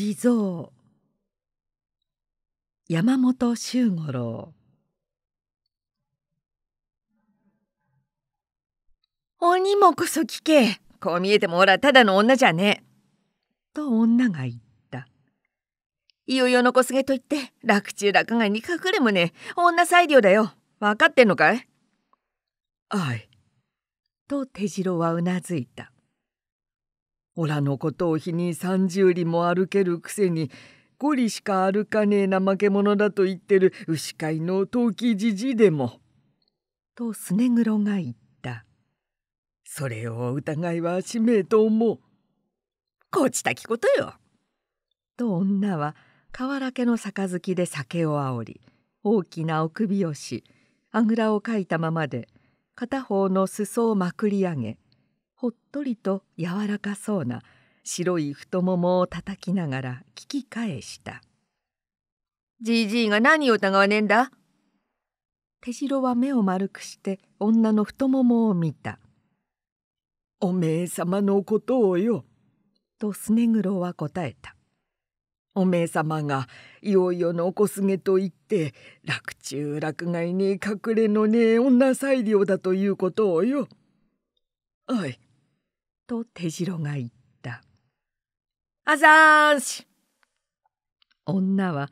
地蔵山本周五郎鬼もこそ聞けこう見えても俺らただの女じゃねえ。と女が言った。いよいよの小菅と言って洛中洛外に隠れもね女裁量だよ。分かってんのかいあい。と手白はうなずいた。おらのことを日に三十里も歩けるくせに五里しか歩かねえな負け者だと言ってる牛飼いの陶器じじでも」とすねぐろが言った「それを疑いはしめえと思う」「こちたきことよ」と女は河原家の杯で酒をあおり大きなお首をしあぐらをかいたままで片方の裾をまくり上げほっとりと柔らかそうな白い太ももをたたきながら聞き返した「じじいが何を疑わねえんだ?」手代は目を丸くして女の太ももを見た「おめえ様のことをよ」とすねぐろは答えた「おめえ様がいよいよのおこすげと言って洛中洛外に隠れのねえ女裁量だということをよ」「おいと手白が言った。あざーし女は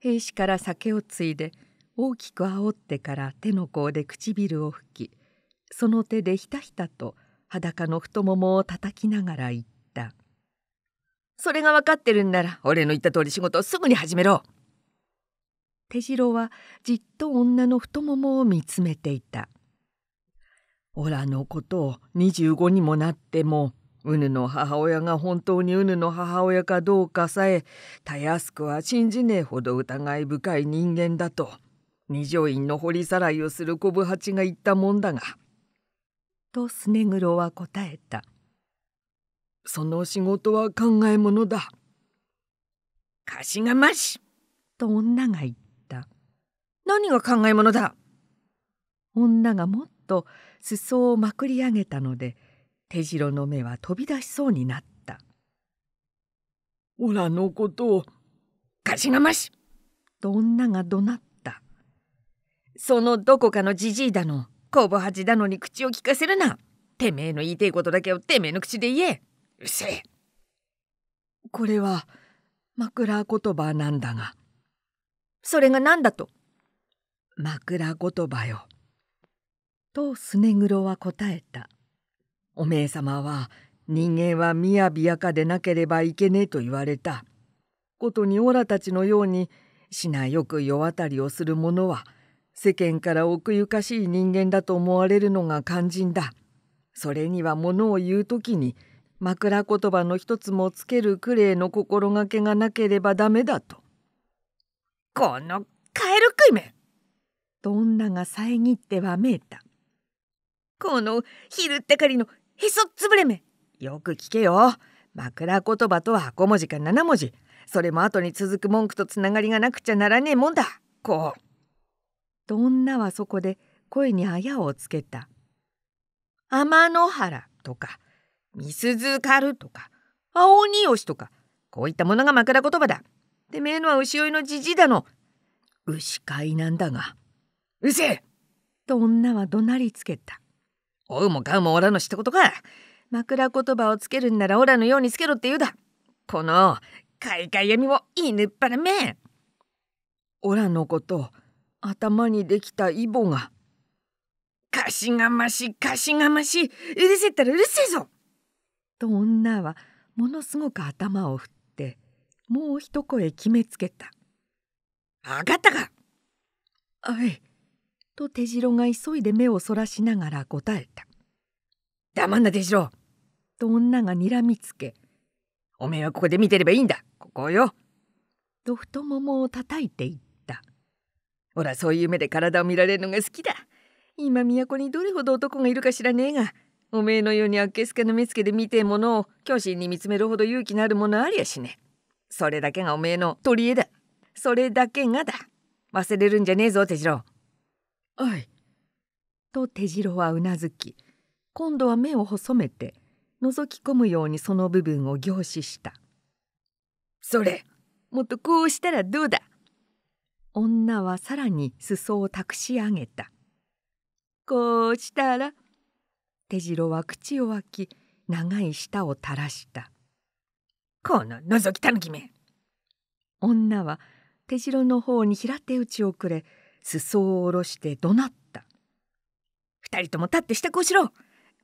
兵士から酒をついで大きく煽ってから手の甲で唇を拭きその手でひたひたと裸の太ももを叩きながら言った「それが分かってるんなら俺の言った通り仕事をすぐに始めろ!」手代はじっと女の太ももを見つめていたおらのこと25にもなってもうぬの母親が本当にうぬの母親かどうかさえたやすくは信じねえほど疑い深い人間だと二条院の掘りさらいをする小部八が言ったもんだが。とすねぐろは答えた。その仕事は考えものだ。かしがましと女が言った。何が考えものだ女がもっと裾をまくり上げたので手白の目は飛び出しそうになった「おらのことをかしがまし!」と女が怒鳴った「そのどこかのじじいだのこぼ八だのに口をきかせるなてめえの言いたいことだけをてめえの口で言えうせえ!」これは枕言葉なんだがそれが何だと枕言葉よとスネグロは答えた。おめえ様は人間はみやびやかでなければいけねえと言われた。ことにオラたちのようにしなよく世渡りをする者は世間から奥ゆかしい人間だと思われるのが肝心だ。それにはものを言う時に枕言葉の一つもつけるくれイの心がけがなければダメだと。このカエル食いめと女が遮ってはめいた。この昼ったかりのへそつぶれめよく聞けよ枕言葉とは5文字か7文字それも後に続く文句とつながりがなくちゃならねえもんだこう」と女はそこで声にあやをつけた「天の原」とか「みすずかる」とか「青によし」とかこういったものが枕言葉だ。てめえのは牛追いのじじだの。牛飼いなんだが。うせえと女は怒鳴りつけた。おうもがうもおらのしたことか。枕言葉をつけるんならおらのようにつけろって言うだ。この、海外闇を犬っぱらめ。おらのこと、頭にできたイボが。かしがましかしがましうるせったらうるせえぞ。と女はものすごく頭を振って、もう一声決めつけた。わかったかはい。と手白が急いで目をそらしながら答えた。黙んな手白と女がにらみつけ、おめえはここで見てればいいんだここよと太ももを叩いていった。ほら、そういう目で体を見られるのが好きだ。今都にどれほど男がいるか知らねえが、おめえのようにあっけすけの目つけで見てえものを虚心に見つめるほど勇気のあるものありゃしねそれだけがおめえの取り柄だ。それだけがだ。忘れるんじゃねえぞ、手次郎。おい」と手次はうなずき今度は目を細めて覗き込むようにその部分を凝視した「それもっとこうしたらどうだ!」女はさらに裾を託し上げた「こうしたら」手次は口を開き長い舌を垂らした「この覗きたぬきめ」女は手次の方に平手打ちをくれ裾を下ろして怒鳴った2人とも立って支度をしろ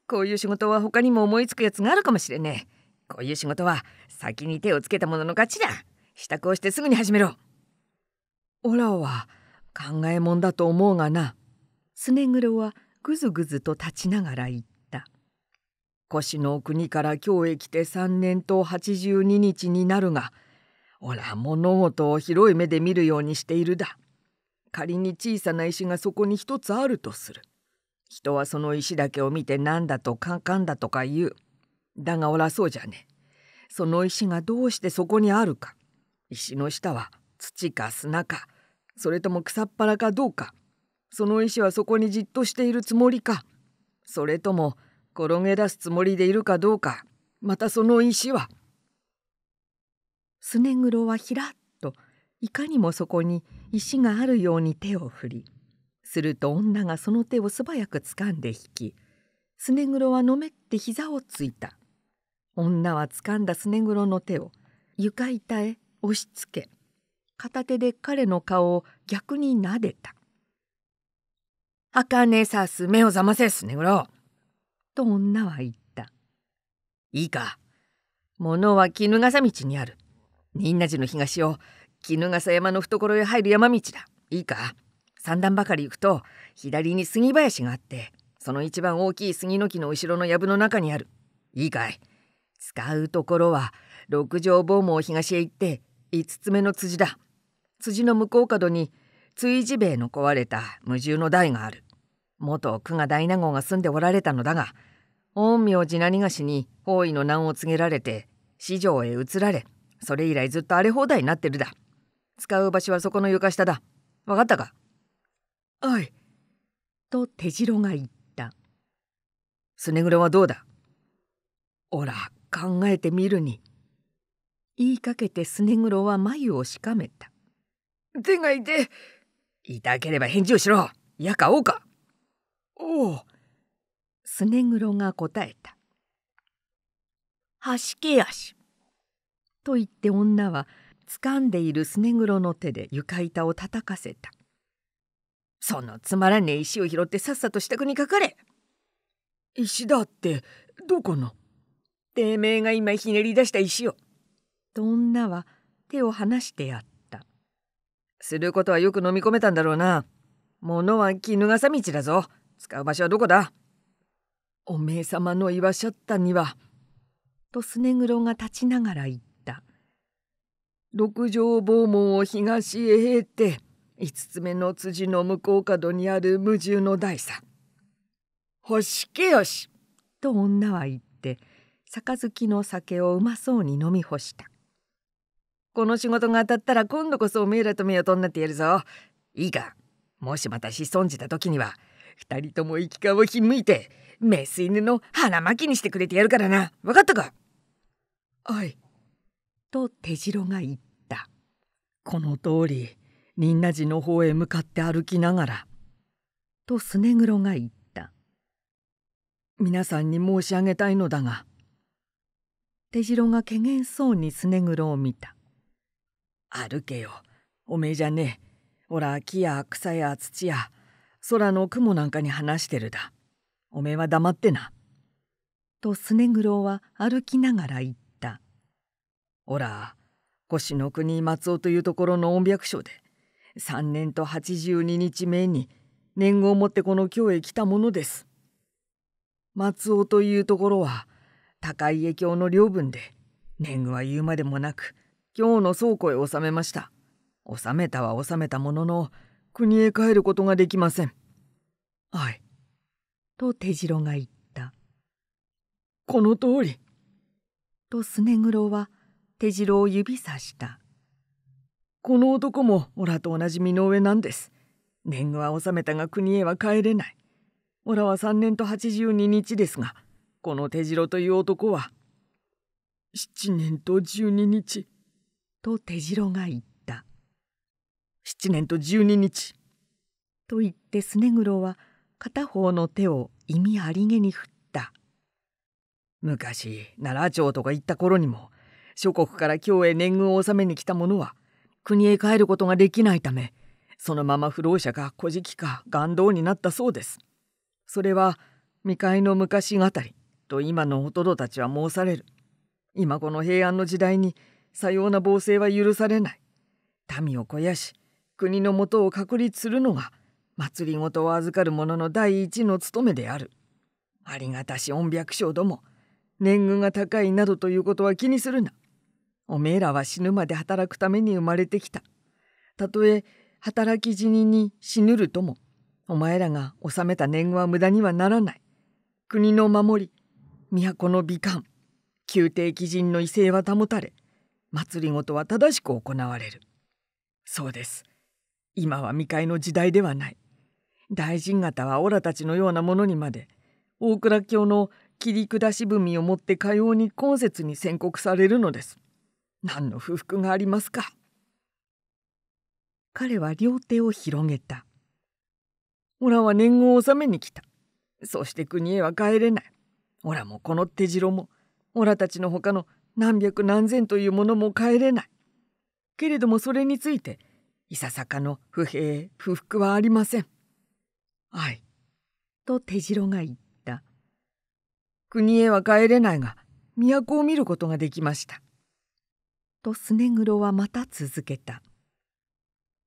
こういう仕事は他にも思いつくやつがあるかもしれねえこういう仕事は先に手をつけた者の勝ちだ支度をしてすぐに始めろオラは考えもんだと思うがなスネグロはぐずぐずと立ちながら言った腰の国から今日へ来て3年と82日になるがオラ物事を広い目で見るようにしているだ仮に小さな石がそこに一つあるとする人はその石だけを見て何だとカンカンだとか言うだがおらそうじゃねえその石がどうしてそこにあるか石の下は土か砂かそれとも草っ腹かどうかその石はそこにじっとしているつもりかそれとも転げ出すつもりでいるかどうかまたその石は。スネグロはひらっいかにもそこに石があるように手を振りすると女がその手を素早く掴んで引きスネグロはのめって膝をついた女は掴んだスネグロの手を床板へ押しつけ片手で彼の顔を逆に撫でた「あかねさす目を覚ませスネグロ」と女は言った「いいか物は絹笠道にある仁和寺の東を衣笠山の懐へ入る山道だ。いいか三段ばかり行くと左に杉林があってその一番大きい杉の木の後ろの藪の中にある。いいかい使うところは六条坊門を東へ行って5つ目の辻だ。辻の向こう角に追地塀の壊れた無重の台がある。元久賀大納言が住んでおられたのだが陰陽寺何がしに包囲の難を告げられて四条へ移られそれ以来ずっと荒れ放題になってるだ。使う場所はそこの床下だ。わかったかおい。と手白が言った。スネグロはどうだおら、考えてみるに。言いかけてスネグロは眉をしかめた。手がいて。痛ければ返事をしろ。やかおうか。おお。スネグロが答えた。はしけやし。と言って女は掴んでいるスネ黒の手で床板を叩かせたそのつまらねえ石を拾ってさっさと支度にかかれ石だってどこのてめえが今ひねり出した石をと女は手を離してやったすることはよく飲み込めたんだろうな物は絹笠道だぞ使う場所はどこだおめえ様の言わしゃったにはとスネ黒が立ちながら言った六条房門を東へ経って五つ目の辻の向こう角にある無重の大佐「星けよし!」と女は言って杯の酒をうまそうに飲み干した。この仕事が当たったら今度こそおめえらと目をとんなってやるぞ。いいかもしまた子孫じた時には二人とも生き顔をひんむいてメス犬の腹巻きにしてくれてやるからな分かったか?」。おい」と手白が言った。この通り仁和寺の方へ向かって歩きながら」とすねロが言った「皆さんに申し上げたいのだが」手白がけげんそうにすねロを見た「歩けよおめえじゃねえほら木や草や土や空の雲なんかに話してるだおめえは黙ってな」とすねロは歩きながら言った「ほら越の国松尾というところの音百姓で3年と82日目に年号をもってこの京へ来たものです。松尾というところは高家京の領分で年貢は言うまでもなく京の倉庫へ納めました。納めたは納めたものの国へ帰ることができません。はい。と手次郎が言った。この通り。とすねぐろは手白を指さした。この男もおらと同じ身の上なんです。年貢は納めたが国へは帰れない。おらは3年と82日ですが、この手白という男は、7年と12日。と手白が言った。7年と12日。と言ってスネグロは片方の手を意味ありげに振った。昔奈良町とか行った頃にも諸国から京へ年貢を納めに来た者は国へ帰ることができないためそのまま不老者か古事記か岩道になったそうです。それは未開の昔語りと今のおとどたちは申される。今この平安の時代にさような暴政は許されない。民を肥やし国のもとを確立するのが祭りごとを預かる者の第一の務めである。ありがたし御百姓ども年貢が高いなどということは気にするな。おめえらは死ぬまで働くために生まれてきた。たとえ働き死にに死ぬるとも、お前らが納めた年貢は無駄にはならない。国の守り、都の美観、宮廷基人の威勢は保たれ、祭りごとは正しく行われる。そうです。今は未開の時代ではない。大臣方はオラたちのようなものにまで、大蔵卿の切り下し文を持ってかように根切に宣告されるのです。何の不服がありますか彼は両手を広げた。おらは年貢を納めに来た。そして国へは帰れない。おらもこの手城も、おらたちの他の何百何千というものも帰れない。けれどもそれについて、いささかの不平、不服はありません。はい。と手城が言った。国へは帰れないが、都を見ることができました。とすね黒はまた続けた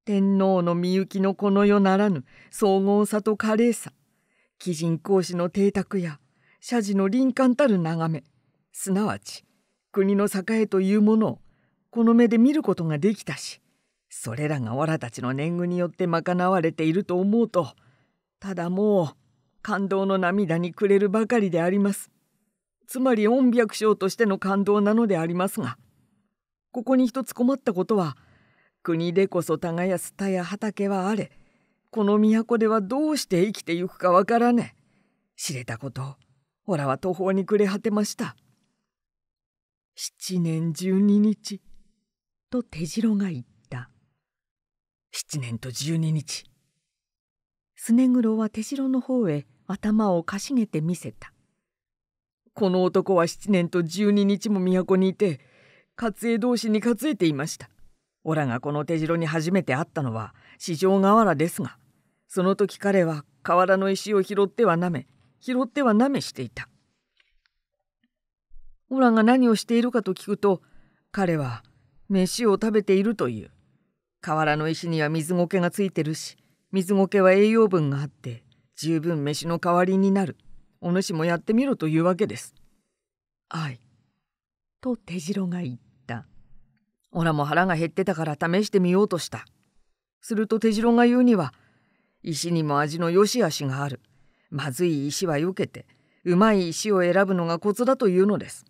天皇のみゆきのこの世ならぬ総合さと華麗さ鬼人公子の邸宅や社寺の林間たる眺めすなわち国の栄えというものをこの目で見ることができたしそれらがわらたちの年貢によって賄われていると思うとただもう感動の涙にくれるばかりであります。つまり御百姓としての感動なのでありますがここに一つ困ったことは国でこそ耕す田や畑はあれこの都ではどうして生きてゆくかわからねえ。知れたことをオラは途方に暮れ果てました。七年十二日と手白が言った七年と十二日すねグロは手白の方へ頭をかしげて見せたこの男は七年と十二日も都にいて勝江同士に担いていました。オラがこの手城に初めて会ったのは四条河原ですが、その時彼は河原の石を拾ってはなめ、拾ってはなめしていた。オラが何をしているかと聞くと、彼は飯を食べているという。河原の石には水苔がついてるし、水苔は栄養分があって、十分飯の代わりになる。お主もやってみろというわけです。はい。と手城が言った。オラも腹が減ってたから試してみようとした。すると手白が言うには、石にも味の良し悪しがある。まずい石は避けて、うまい石を選ぶのがコツだというのです。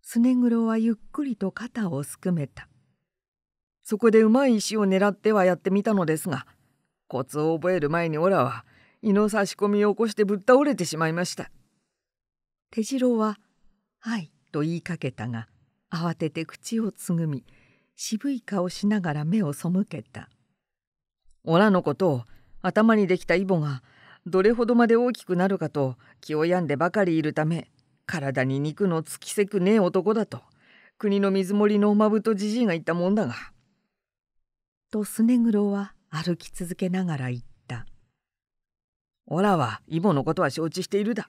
スネグロはゆっくりと肩をすくめた。そこでうまい石を狙ってはやってみたのですが、コツを覚える前にオラは胃の差し込みを起こしてぶっ倒れてしまいました。手白は「はい」と言いかけたが慌てて口をつぐみ渋い顔しながら目を背けたおらのことを頭にできたイボがどれほどまで大きくなるかと気を病んでばかりいるため体に肉のつきせくねえ男だと国の水盛りのおまぶとじじいが言ったもんだが。とすねぐろは歩き続けながら言った。おらはイボのことは承知しているだ。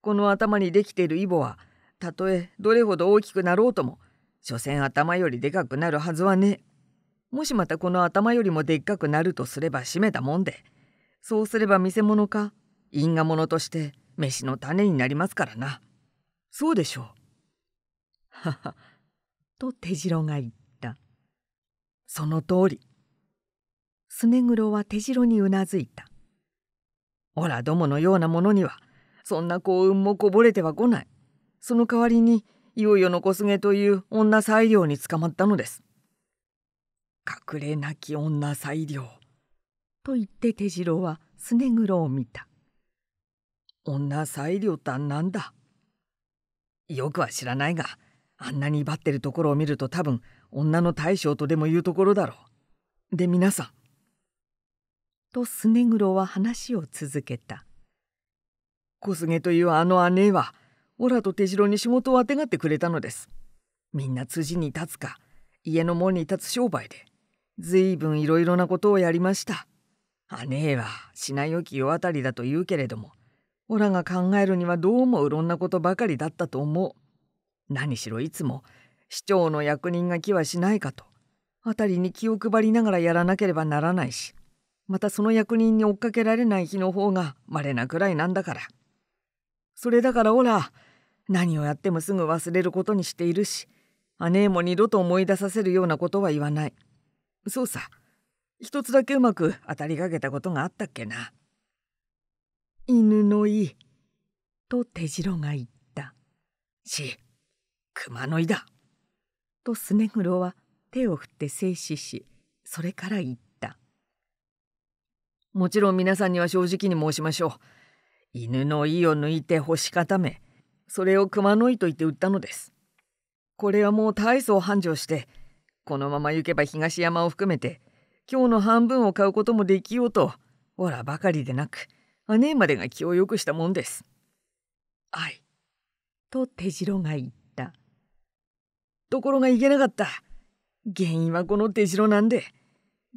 この頭にできているイボはたとえどれほど大きくなろうとも所詮頭よりでかくなるはずはねもしまたこの頭よりもでっかくなるとすればしめたもんでそうすれば見せ物か因果物として飯の種になりますからなそうでしょう。はは。と手白が言った「その通り」すねぐろは手白にうなずいた「おらどものようなものにはそんな幸運もこぼれてはこないその代わりにいよいよの小菅という女裁量に捕まったのです。隠れなき女裁量。と言って手次郎はすねぐろを見た。女裁量たんなんだ。よくは知らないが、あんなに威張ってるところを見ると多分女の大将とでも言うところだろう。で皆さん。とすねぐろは話を続けた。小菅というあの姉はオラと手城に仕事をあてがってくれたのです。みんな辻に立つか家の門に立つ商売でずいぶんいろいろなことをやりました。姉はしないよき世渡りだと言うけれどもオラが考えるにはどうもいろんなことばかりだったと思う。何しろいつも市長の役人が来はしないかとあたりに気を配りながらやらなければならないしまたその役人に追っかけられない日の方が稀なくらいなんだから。それだからオラ何をやってもすぐ忘れることにしているし姉も二度と思い出させるようなことは言わないそうさ一つだけうまく当たりかけたことがあったっけな犬の胃と手白が言ったし熊の胃だとスネグロは手を振って静止しそれから言ったもちろん皆さんには正直に申しましょう犬の胃を抜いて干し固めそれを熊の井と言って売ったのです。これはもう大層繁盛して、このまま行けば東山を含めて、今日の半分を買うこともできようと、おらばかりでなく、姉までが気をよくしたもんです。はい。と手白が言った。ところがいけなかった。原因はこの手白なんで、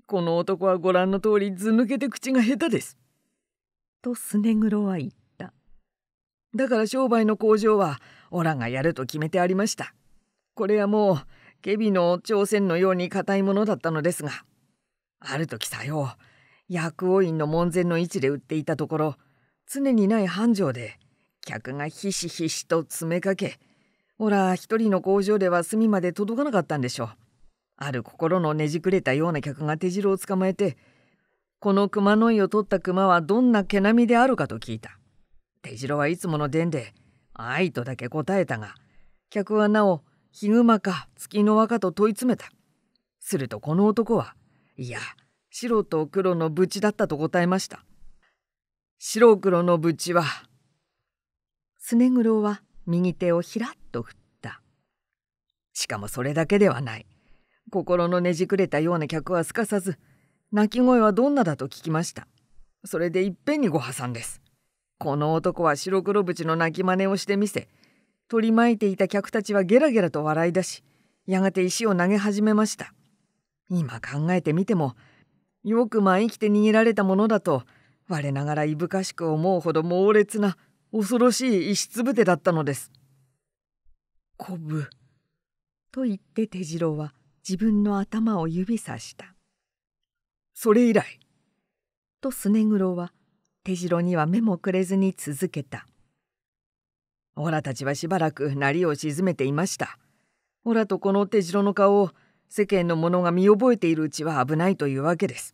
この男はご覧の通りず抜けて口が下手です。とスネグロは言っだから商売の工場はオラがやると決めてありました。これはもうケビの朝鮮のように硬いものだったのですがある時さよ薬王院の門前の位置で売っていたところ常にない繁盛で客がひしひしと詰めかけオラ一人の工場では隅まで届かなかったんでしょう。ある心のねじくれたような客が手汁を捕まえてこの熊の井を取った熊はどんな毛並みであるかと聞いた。手城はいつもの伝で「愛」とだけ答えたが客はなお「ヒグマか月の輪か」と問い詰めたするとこの男はいや白と黒のブチだったと答えました白黒のブチはスネグロは右手をひらっと振ったしかもそれだけではない心のねじくれたような客はすかさず泣き声はどんなだと聞きましたそれでいっぺんにご破算ですこの男は白黒縁の泣き真似をしてみせ取り巻いていた客たちはゲラゲラと笑い出しやがて石を投げ始めました今考えてみてもよくま生きて逃げられたものだと我ながらいぶかしく思うほど猛烈な恐ろしい石つぶてだったのです。こぶと言って手次郎は自分の頭を指さした。それ以来とスネグロは手代には目もくれずに続けた。オラたちはしばらくなりを沈めていました。オラとこの手代の顔を世間の者が見覚えているうちは危ないというわけです。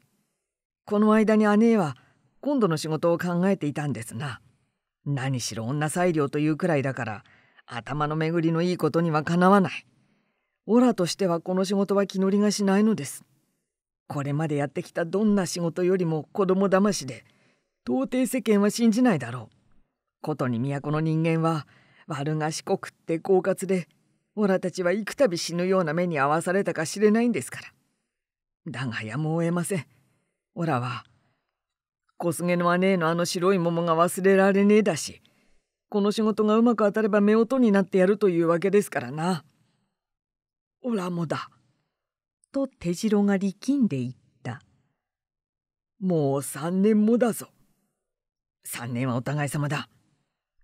この間に姉は今度の仕事を考えていたんですな。何しろ女裁量というくらいだから頭の巡りのいいことにはかなわない。オラとしてはこの仕事は気乗りがしないのです。これまでやってきたどんな仕事よりも子供だましで到底世間は信じないだろう。ことに都の人間は悪賢くって狡猾で、オラたちは幾度死ぬような目に遭わされたか知れないんですから。だがやむを得ません。オラは、小菅の姉のあの白い桃が忘れられねえだし、この仕事がうまく当たれば夫婦になってやるというわけですからな。オラもだ。と手白が力んでいった。もう3年もだぞ。三年はお互い様だ。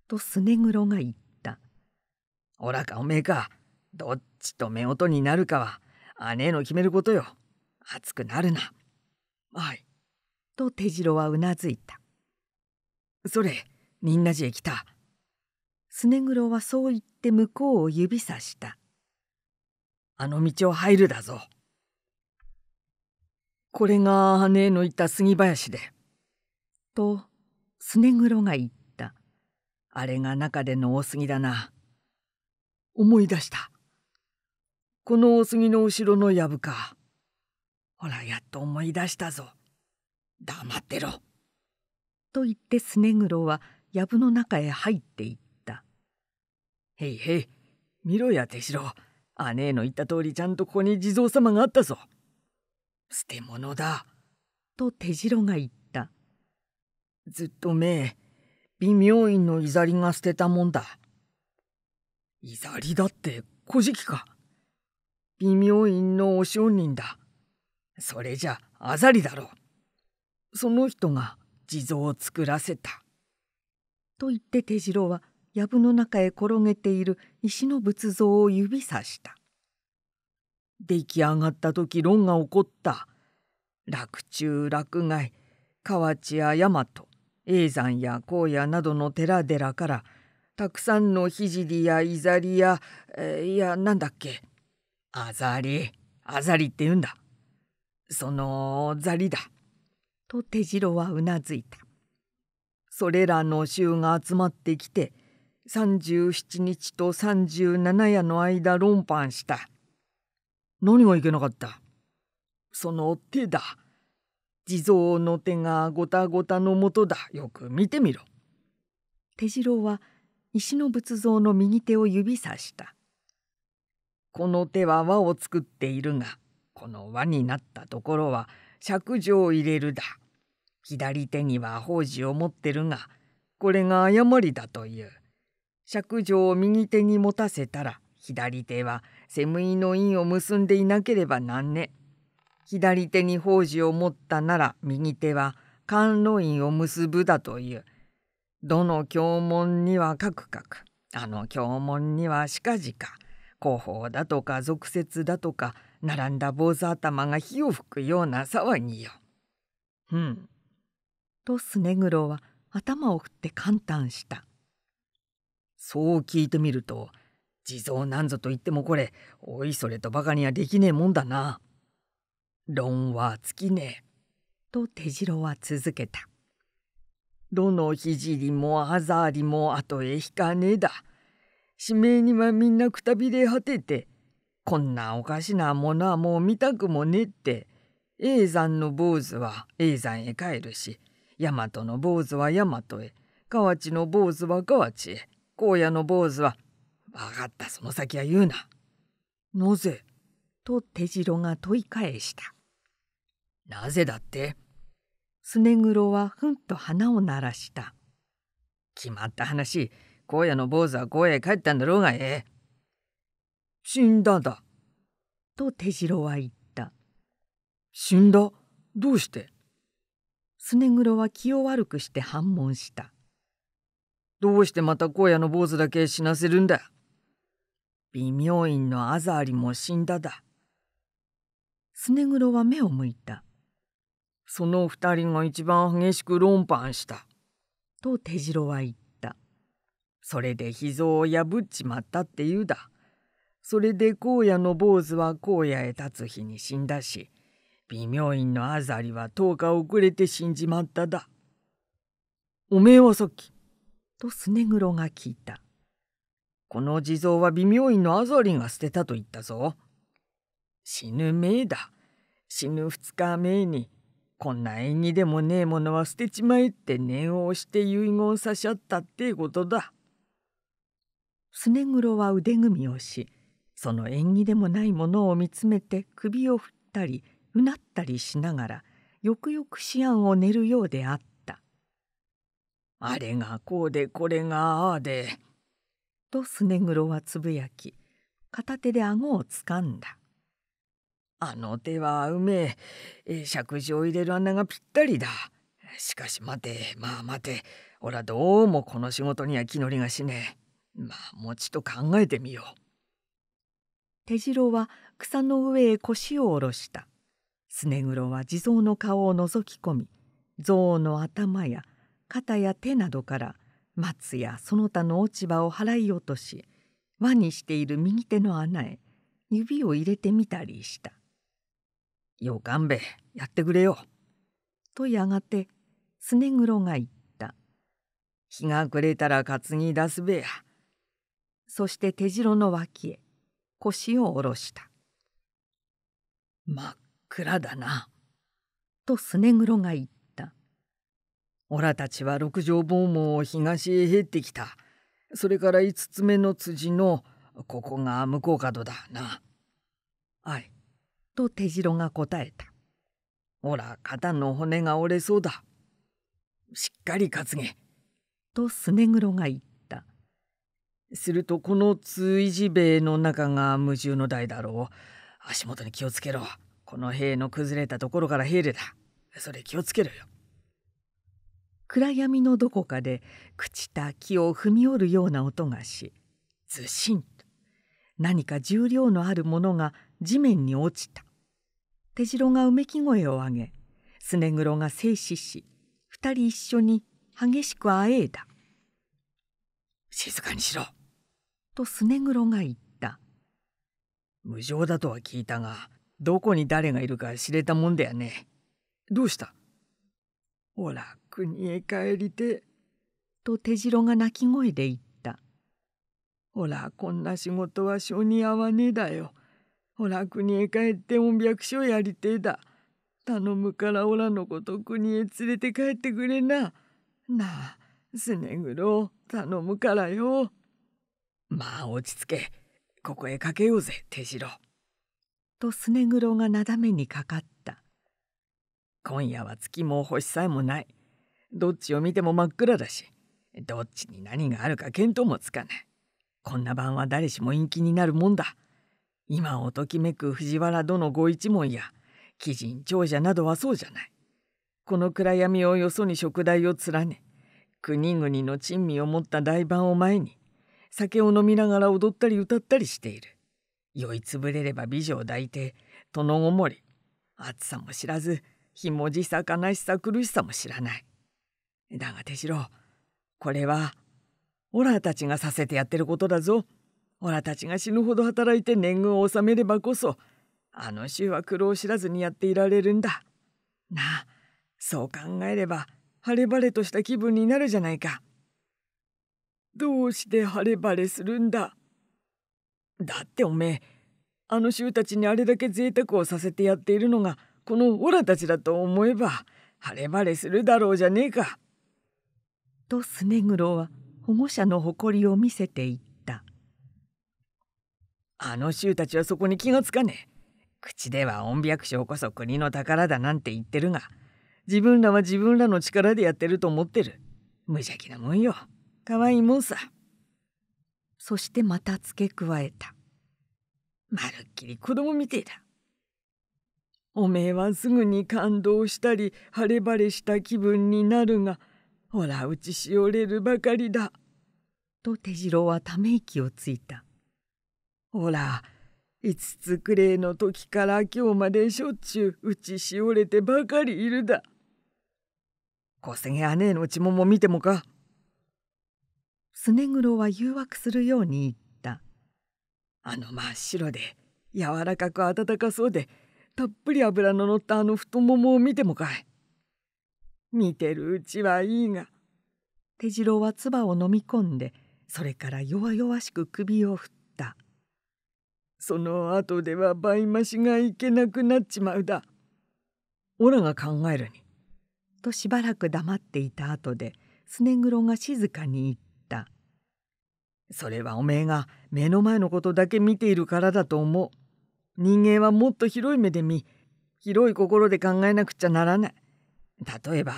とすねぐろが言った。おらかおめえか、どっちと目音になるかは姉の決めることよ。熱くなるな。はい。と手次はうなずいた。それ、仁和寺へ来た。すねぐろはそう言って向こうを指さした。あの道を入るだぞ。これが姉のいた杉林で。とスネグロが言ったあれが中でのすぎだな思い出したこの大杉の後ろの藪かほらやっと思い出したぞ黙ってろと言ってスネグロは藪の中へ入っていったへいへい見ろや手代姉の言った通りちゃんとここに地蔵様があったぞ捨て物だと手代が言ったずっとめ微妙院のいざりが捨てたもんだ。いざりだって古事記か。微妙院のお商人だ。それじゃあざりだろう。その人が地蔵を作らせた。と言って手次郎は藪の中へ転げている石の仏像を指さした。出来上がった時論が起こった。洛中洛外河内や大和叡山や荒野などの寺々からたくさんの聖やいざりや、えー、いやなんだっけあざりあざりって言うんだそのざりだ」と手城はうなずいた。それらの衆が集まってきて37日と37夜の間論判した。何がいけなかったその手だ。地蔵の手がごたごたのもとだよく見てみろ。手次郎は石の仏像の右手を指さした。この手は輪を作っているがこの輪になったところは尺状を入れるだ。左手には宝珠を持ってるがこれが誤りだという。尺状を右手に持たせたら左手はセムイの印を結んでいなければなんね。左手に宝珠を持ったなら右手は甘露院を結ぶだという。どの経門にはカクカク、あの経門にはしかじか、広報だとか俗説だとか、並んだ坊主頭が火を吹くような騒ぎよ。うん。とスネグロは頭を振って感嘆した。そう聞いてみると、地蔵なんぞと言ってもこれ、おいそれとばかにはできねえもんだな。論は尽きねえ」と手城は続けた。どの聖もあざりも後へ引かねえだ。指名にはみんなくたびれ果てて、こんなおかしなものはもう見たくもねえって、永山の坊主は永山へ帰るし、大和の坊主は大和へ、河内の坊主は河内へ、荒野の坊主は、分かったその先は言うな。なぜと手白が問い返した。なぜだってスネグロはふんと鼻を鳴らした。決まった話、荒野の坊主は荒野へ帰ったんだろうがえ。死んだだ。と手城は言った。死んだどうしてスネグロは気を悪くして反問した。どうしてまた荒野の坊主だけ死なせるんだ微妙院のアザーリも死んだだ。スネグロは目を向いた。その二人が一番激しく論破した。と手白は言った。それで秘蔵を破っちまったって言うだ。それで荒野の坊主は荒野へ立つ日に死んだし、微妙院のあざりは10日遅れて死んじまっただ。おめえはさっき。とすねぐろが聞いた。この地蔵は微妙院のあざりが捨てたと言ったぞ。死ぬ前だ。死ぬ二日前にこんな縁起でもねえものは捨てちまえって念を押して遺言差しあったってことだ。すね黒は腕組みをしその縁起でもないものを見つめて首を振ったりうなったりしながらよくよく思案を練るようであった。あれがこうでこれがああで。とすね黒はつぶやき片手で顎をつかんだ。あの手はうめえ。尺子を入れる穴がぴったりだ。しかし待て、まあ待て。俺はどうもこの仕事には気乗りがしねえ。まあもちと考えてみよう。手次郎は草の上へ腰を下ろした。スネグロは地蔵の顔を覗き込み、象の頭や肩や手などから松やその他の落ち葉を払い落とし、輪にしている右手の穴へ指を入れてみたりした。よがんべやってくれよ。とやがてすねぐろが言った。日が暮れたら担ぎ出すべや。そして手白の脇へ腰を下ろした。真っ暗だな。とすねぐろが言った。おらたちは六条坊門を東へ減ってきた。それから五つ目の辻のここが向こう角だな。あい。と手白が答えた。ほら、肩の骨が折れそうだ。しっかり担げ。とすね黒が言った。するとこの追事塀の中が無重の台だろう。足元に気をつけろ。この塀の崩れたところから兵れだ。それ気をつけろよ。暗闇のどこかで朽ちた木を踏み折るような音がしずしんと何か重量のあるものが地面に落ちた手白がうめき声を上げすね黒が静止し二人一緒に激しくあえいだ静かにしろとすね黒が言った無情だとは聞いたがどこに誰がいるか知れたもんだよねどうしたほら国へ帰りてと手白が泣き声で言ったほらこんな仕事は性に合わねえだよお楽にへ帰って音百姓やりてえだ。頼むからおらのこと国へ連れて帰ってくれな。なあ、すねぐろ、頼むからよ。まあ落ち着け。ここへかけようぜ、手白。とすねぐろがなだめにかかった。今夜は月も星さえもない。どっちを見ても真っ暗だし、どっちに何があるか見当もつかない。こんな晩は誰しも陰気になるもんだ。今をときめく藤原殿ご一門や貴人長者などはそうじゃない。この暗闇をよそに食材を連ね国々の珍味を持った台盤を前に酒を飲みながら踊ったり歌ったりしている。酔いつぶれれば美女を抱いて殿ごもり暑さも知らずひもじさ悲しさ苦しさも知らない。だが手代これはオラたちがさせてやってることだぞ。おらたちが死ぬほど働いて年貢を納めればこそあの衆は苦労知らずにやっていられるんだ。なあそう考えれば晴れ晴れとした気分になるじゃないか。どうして晴れ晴れするんだだっておめえあの衆たちにあれだけ贅沢をさせてやっているのがこのオラたちだと思えば晴れ晴れするだろうじゃねえか。とスネグロは保護者の誇りを見せていた。あの衆たちはそこに気がつかねえ。口では音百姓こそ国の宝だなんて言ってるが、自分らは自分らの力でやってると思ってる。無邪気なもんよ。可愛いもんさ。そしてまた付け加えた。まるっきり子供みてえだ。おめえはすぐに感動したり晴れ晴れした気分になるが、ほら打ちしおれるばかりだ。と手次郎はため息をついた。ほら5つくれの時から今日までしょっちゅううちしおれてばかりいるだ。小菅や姉のちもも見てもか。すねぐろは誘惑するように言った。あの真っ白で柔らかく温かそうでたっぷり脂の乗ったあの太ももを見てもかい。見てるうちはいいが。手次郎は唾を飲み込んでそれから弱々しく首を振っその後では倍増しがいけなくなっちまうだ。オラが考えるに。としばらく黙っていた後でスネグロが静かに言った。それはおめえが目の前のことだけ見ているからだと思う。人間はもっと広い目で見、広い心で考えなくちゃならない。例えば、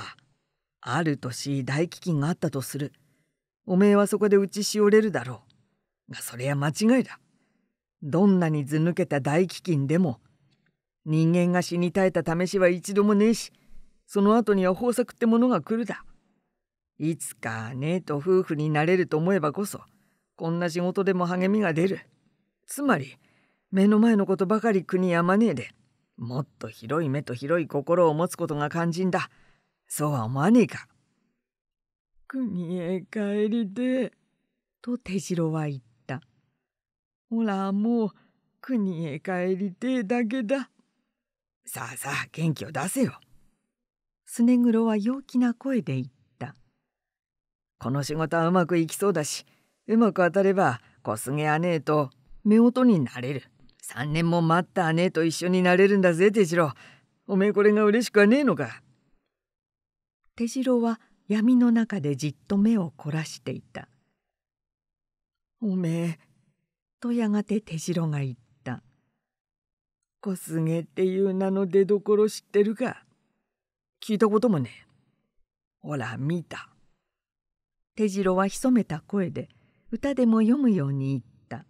ある年大飢饉があったとする。おめえはそこで打ちしおれるだろう。がそれは間違いだ。どんなに図抜けた大飢饉でも人間が死に絶えた試しは一度もねえしその後には豊作ってものが来るだいつか姉と夫婦になれると思えばこそこんな仕事でも励みが出るつまり目の前のことばかり国やまねえでもっと広い目と広い心を持つことが肝心だそうは思わねえか国へ帰りてと手代は言ったおらもう国へ帰りてえだけだ。さあさあ元気を出せよ。すねぐろは陽気な声で言った。この仕事はうまくいきそうだしうまく当たれば小菅姉ねえと夫婦になれる。3年も待った姉と一緒になれるんだぜ手代。おめえこれが嬉しくはねえのか。手代は闇の中でじっと目を凝らしていた。おめえとやがて手代が言った「小菅っていう名の出どころ知ってるか聞いたこともねえ。ほら見た」手代は潜めた声で歌でも読むように言った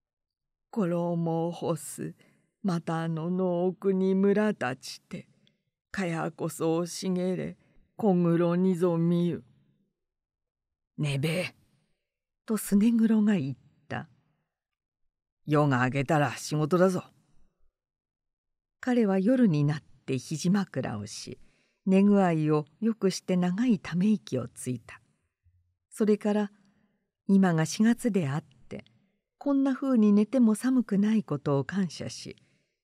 「衣を干すまたのの奥に村立ちてかやこそ茂れ小黒にぞみゆ」「ねべとすね黒が言った。夜が明けたら仕事だぞ。彼は夜になって肘枕をし寝具合をよくして長いため息をついたそれから今が4月であってこんなふうに寝ても寒くないことを感謝し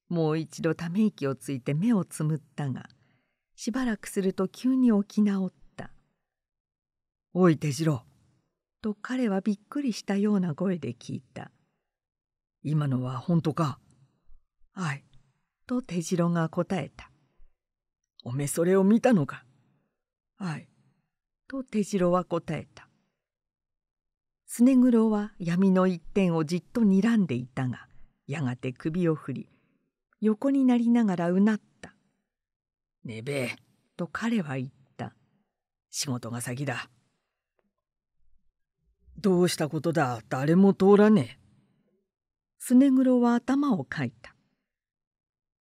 もう一度ため息をついて目をつむったがしばらくすると急に起き直った「おい手次と彼はびっくりしたような声で聞いた今のは本当かはい。と手白が答えた。おめそれを見たのかはい。と手白は答えた。スネグロは闇の一点をじっと睨んでいたが、やがて首を振り、横になりながらうなった。ねべえ、と彼は言った。仕事が先だ。どうしたことだ、誰も通らねえ。スネグロは頭をかいた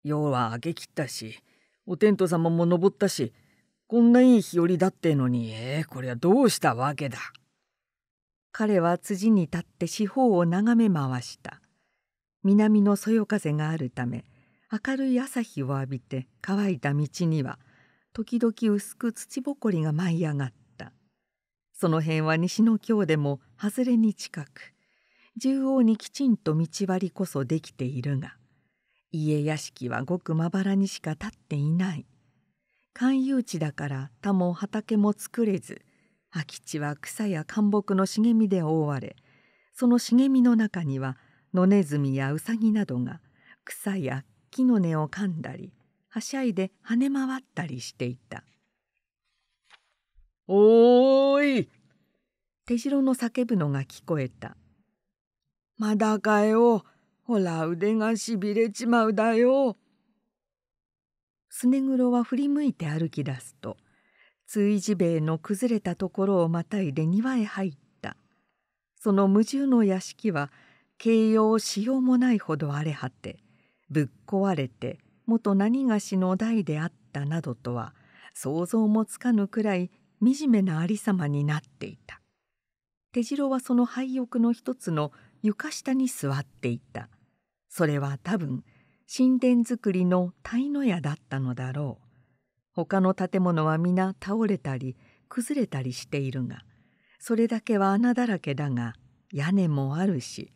夜は明けきったしお天道様も登ったしこんないい日和だってのにええー、こりゃどうしたわけだ彼は辻に立って四方を眺め回した南のそよ風があるため明るい朝日を浴びて乾いた道には時々薄く土ぼこりが舞い上がったその辺は西の京でも外れに近く縦横にきちんと道割りこそできているが家屋敷はごくまばらにしか建っていない勧誘地だから田も畑も作れず空き地は草や灌木の茂みで覆われその茂みの中には野ネズミやウサギなどが草や木の根を噛んだりはしゃいで跳ね回ったりしていた。おーい手城の叫ぶのが聞こえたまだかよ。ほら腕がしびれちまうだよ。スネグロは振り向いて歩き出すとじべ塀の崩れたところをまたいで庭へ入ったその無重の屋敷は形容しようもないほど荒れ果てぶっ壊れて元何がしの代であったなどとは想像もつかぬくらい惨めなありさまになっていた手白はその廃屋の一つの床下に座っていたそれは多分神殿造りの鯛の屋だったのだろう他の建物は皆倒れたり崩れたりしているがそれだけは穴だらけだが屋根もあるし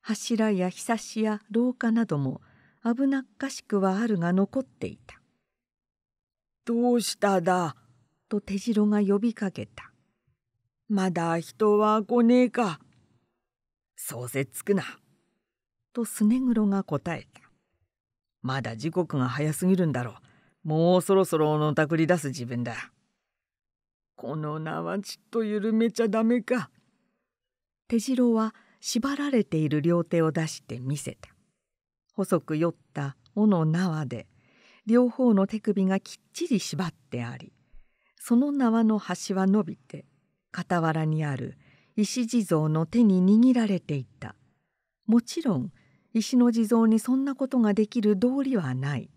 柱やひさしや廊下なども危なっかしくはあるが残っていた。どうしただと手白が呼びかけた。まだ人は来ねえか。そうせつくな」とスネグロが答えた「まだ時刻が早すぎるんだろうもうそろそろおのたくり出す自分だ」この縄ちっと緩めちゃダメか。手白は縛られている両手を出して見せた。細く酔った尾の縄で両方の手首がきっちり縛ってありその縄の端は伸びて傍らにある石地蔵の手に握られていたもちろん石の地蔵にそんなことができる道理はない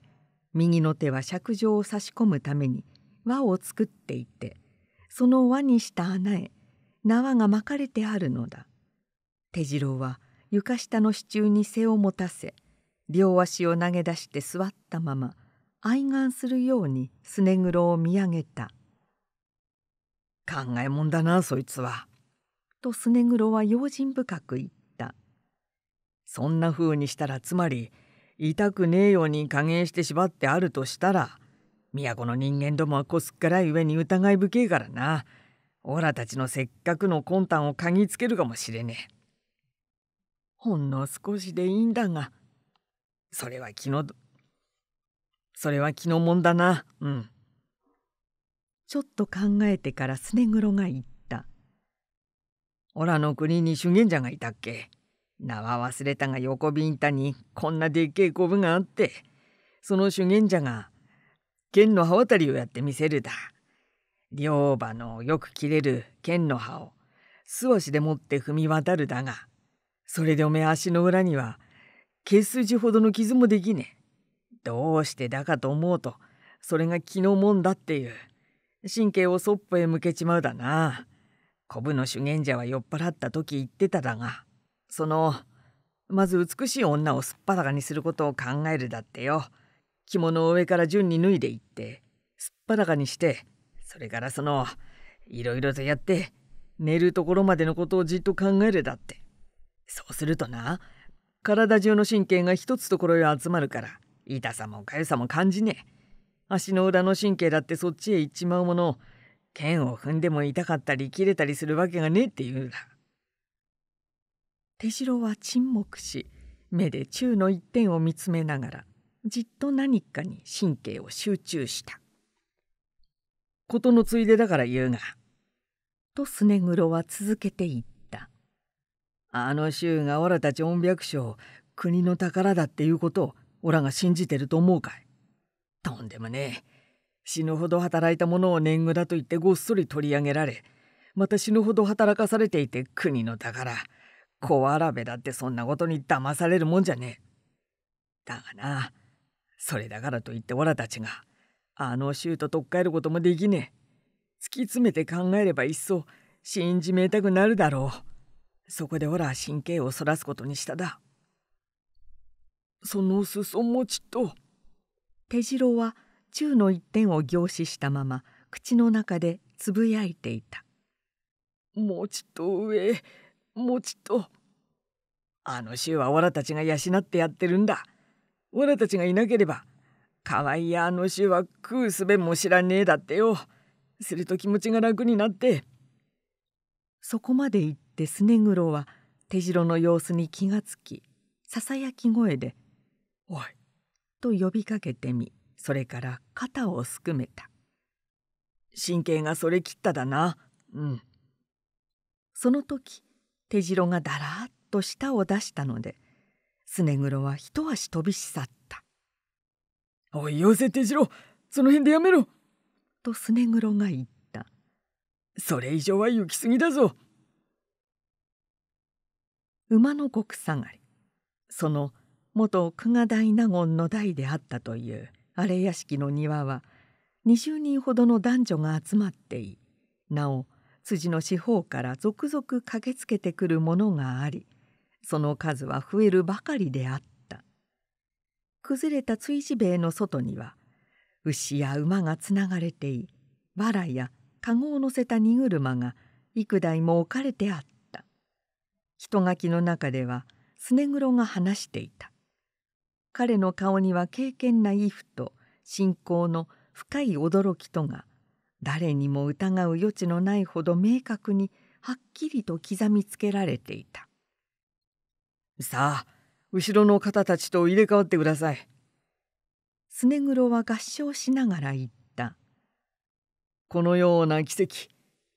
右の手は尺状を差し込むために輪を作っていてその輪にした穴へ縄が巻かれてあるのだ手次郎は床下の支柱に背を持たせ両足を投げ出して座ったまま愛願するようにすねろを見上げた「考えもんだなそいつは」とネグロは用心深く言ったそんな風にしたらつまり痛くねえように加減して縛ってあるとしたら都の人間どもはこすっからゆ上に疑い深いからなオラたちのせっかくの魂胆を嗅ぎつけるかもしれねえ。ほんの少しでいいんだがそれは気のそれは気のもんだなうん。ちょっと考えてからスネグロが言っおらの国に修験者がいたっけ。名は忘れたが横瓶ンにこんなでっけえコブがあって、その修験者が剣の刃渡りをやってみせるだ。両刃のよく切れる剣の刃を素足でもって踏み渡るだが、それでおめえ足の裏には毛筋ほどの傷もできねえ。どうしてだかと思うと、それが気のもんだっていう。神経をそっぽへ向けちまうだな。コブの修験者は酔っ払った時言ってただがそのまず美しい女をすっぱらかにすることを考えるだってよ着物を上から順に脱いでいってすっぱらかにしてそれからそのいろいろとやって寝るところまでのことをじっと考えるだってそうするとな体中の神経が一つところへ集まるから痛さもかゆさも感じねえ足の裏の神経だってそっちへ行っちまうもの剣を踏んでも痛かったり切れたりするわけがねえって言うが手代は沈黙し目で宙の一点を見つめながらじっと何かに神経を集中した事のついでだから言うが」とすねぐろは続けて言った「あの衆がおらたち音百姓国の宝だっていうことをおらが信じてると思うかいとんでもねえ死ぬほど働いたものを年貢だと言ってごっそり取り上げられまた死ぬほど働かされていて国の宝小あらべだってそんなことに騙されるもんじゃねえ。だがなそれだからといってオラたちがあの衆と取っかえることもできねえ。突き詰めて考えればいっそ信じめたくなるだろう。そこでオラは神経をそらすことにしただ。その裾持ちと。手次郎は中の一点を凝視したまま口の中でつぶやいていた「もちと上もちと」あの州はオラたちが養ってやってるんだオラたちがいなければかわいいあの州は食うすべも知らねえだってよすると気持ちが楽になってそこまで言ってスネグロは手城の様子に気がつきささやき声で「おい」と呼びかけてみそれから肩をすくめた神経がそれ切っただなうんその時手白がだらーっと舌を出したのでスネぐろは一足飛びし去った「おいよせ手白その辺でやめろ!」とスネぐろが言った「それ以上は行き過ぎだぞ!」馬の極下がりその元久我大納言の代であったという荒れ屋敷の庭は20人ほどの男女が集まっていなお辻の四方から続々駆けつけてくるものがありその数は増えるばかりであった崩れた追事塀の外には牛や馬がつながれていわらや籠を乗せた荷車が幾台も置かれてあった人垣の中ではスネグロが話していた彼の顔には敬虔な畏怖と信仰の深い驚きとが誰にも疑う余地のないほど明確にはっきりと刻みつけられていたさあ後ろの方たちと入れ替わってくださいスネグロは合唱しながら言ったこのような奇跡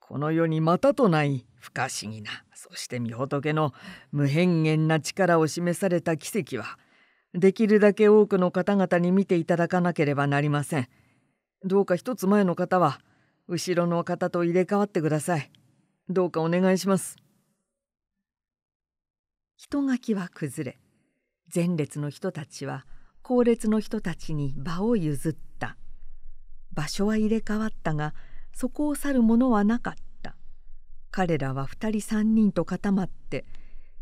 この世にまたとない不可思議なそして御仏の無変幻な力を示された奇跡はできるだけ多くの方々に見ていただかなければなりません。どうか一つ前の方は、後ろの方と入れ替わってください。どうかお願いします。人垣は崩れ、前列の人たちは後列の人たちに場を譲った。場所は入れ替わったが、そこを去るものはなかった。彼らは二人三人と固まって、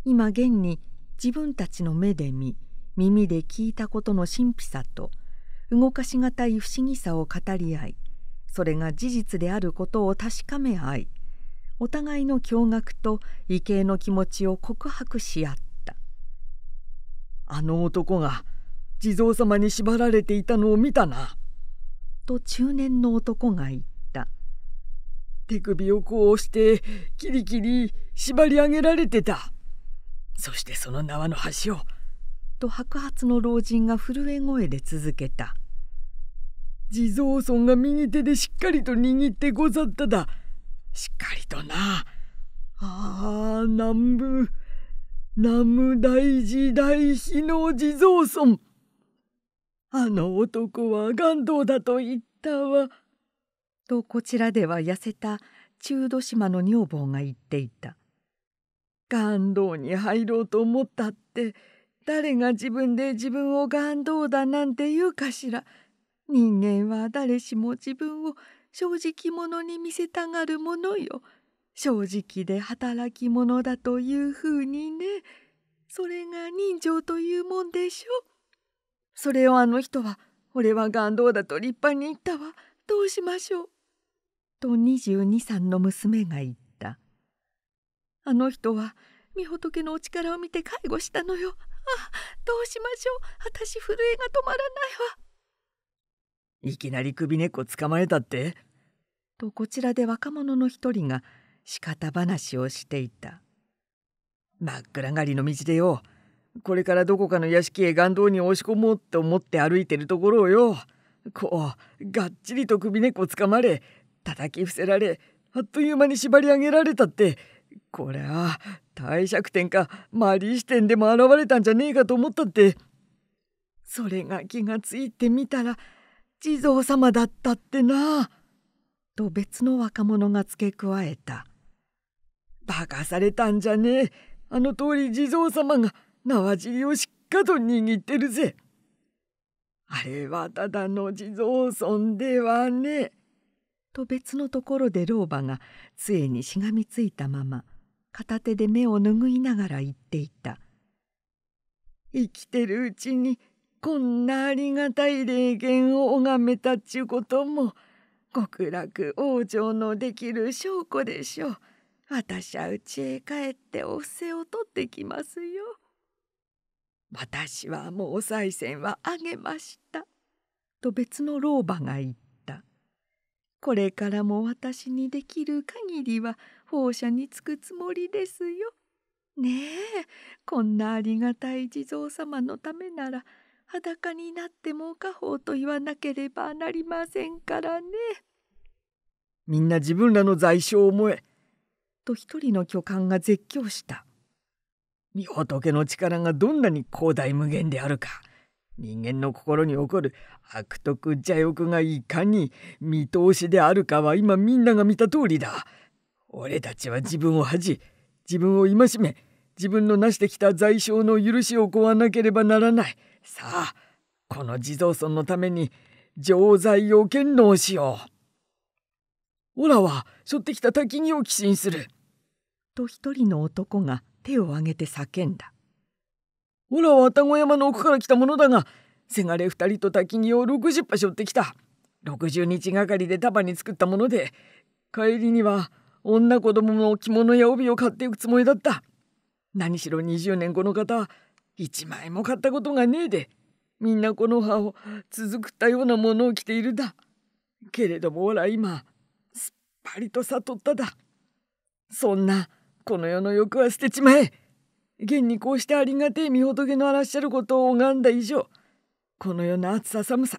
今現に自分たちの目で見、耳で聞いたことの神秘さと動かしがたい不思議さを語り合いそれが事実であることを確かめ合いお互いの驚愕と畏敬の気持ちを告白し合ったあの男が地蔵様に縛られていたのを見たな」と中年の男が言った手首をこうしてキリキリ縛り上げられてたそしてその縄の端をと白髪の老人が震え声で続けた「地蔵尊が右手でしっかりと握ってござっただしっかりとなああ南部南無大時大悲の地蔵尊あの男は岩道だと言ったわ」とこちらでは痩せた中土島の女房が言っていた。岩道に入ろうと思ったって誰が自分で自分を頑うだなんて言うかしら人間は誰しも自分を正直者に見せたがるものよ正直で働き者だというふうにねそれが人情というもんでしょそれをあの人は俺は頑うだと立派に言ったわどうしましょうと22 3の娘が言ったあの人は御仏のお力を見て介護したのよあどうしましょう私震えが止まらないわいきなり首根っこかまれたってとこちらで若者の一人が仕方話をしていた真っ暗がりの道でよこれからどこかの屋敷へ岩洞に押し込もうって思って歩いてるところをよこうがっちりと首根っこつかまれ叩き伏せられあっという間に縛り上げられたってこれは帝釈天かマリー支店でも現れたんじゃねえかと思ったってそれが気がついてみたら地蔵様だったってなと別の若者が付け加えた馬鹿されたんじゃねえあの通り地蔵様が縄尻をしっかと握ってるぜあれはただの地蔵尊ではねえと別のところで老婆が杖にしがみついたまま片手で目を拭いながら言っていた生きてるうちにこんなありがたい霊言を拝めたっちゅうことも極楽往生のできる証拠でしょう。私はうちへ帰ってお布施を取ってきますよ。私はもうおい銭はあげました。と別の老婆が言った。これからも私にできる限りは放射につくつもりですよ。ねえこんなありがたい地蔵様のためなら裸になっても家宝と言わなければなりませんからね。みんな自分らの在所を思え。と一人の巨漢が絶叫した。御仏の力がどんなに広大無限であるか。人間の心に起こる悪徳邪欲がいかに見通しであるかは今みんなが見た通りだ。俺たちは自分を恥じ自分を戒め自分の成してきた罪償の許しを請わなければならないさあこの地蔵尊のために錠剤を剣納しようオラは背負ってきた焚木を寄進する」と一人の男が手を挙げて叫んだ「オラは愛宕山の奥から来たものだがせがれ二人と焚木を60羽背負ってきた60日がかりで束に作ったもので帰りには女子供の着物や帯を買っていくつもりだった何しろ20年この方1枚も買ったことがねえでみんなこの葉を続くったようなものを着ているだけれどもほら今すっぱりと悟っただそんなこの世の欲は捨てちまえ現にこうしてありがてえ御仏のあらっしゃることを拝んだ以上この世の暑さ寒さ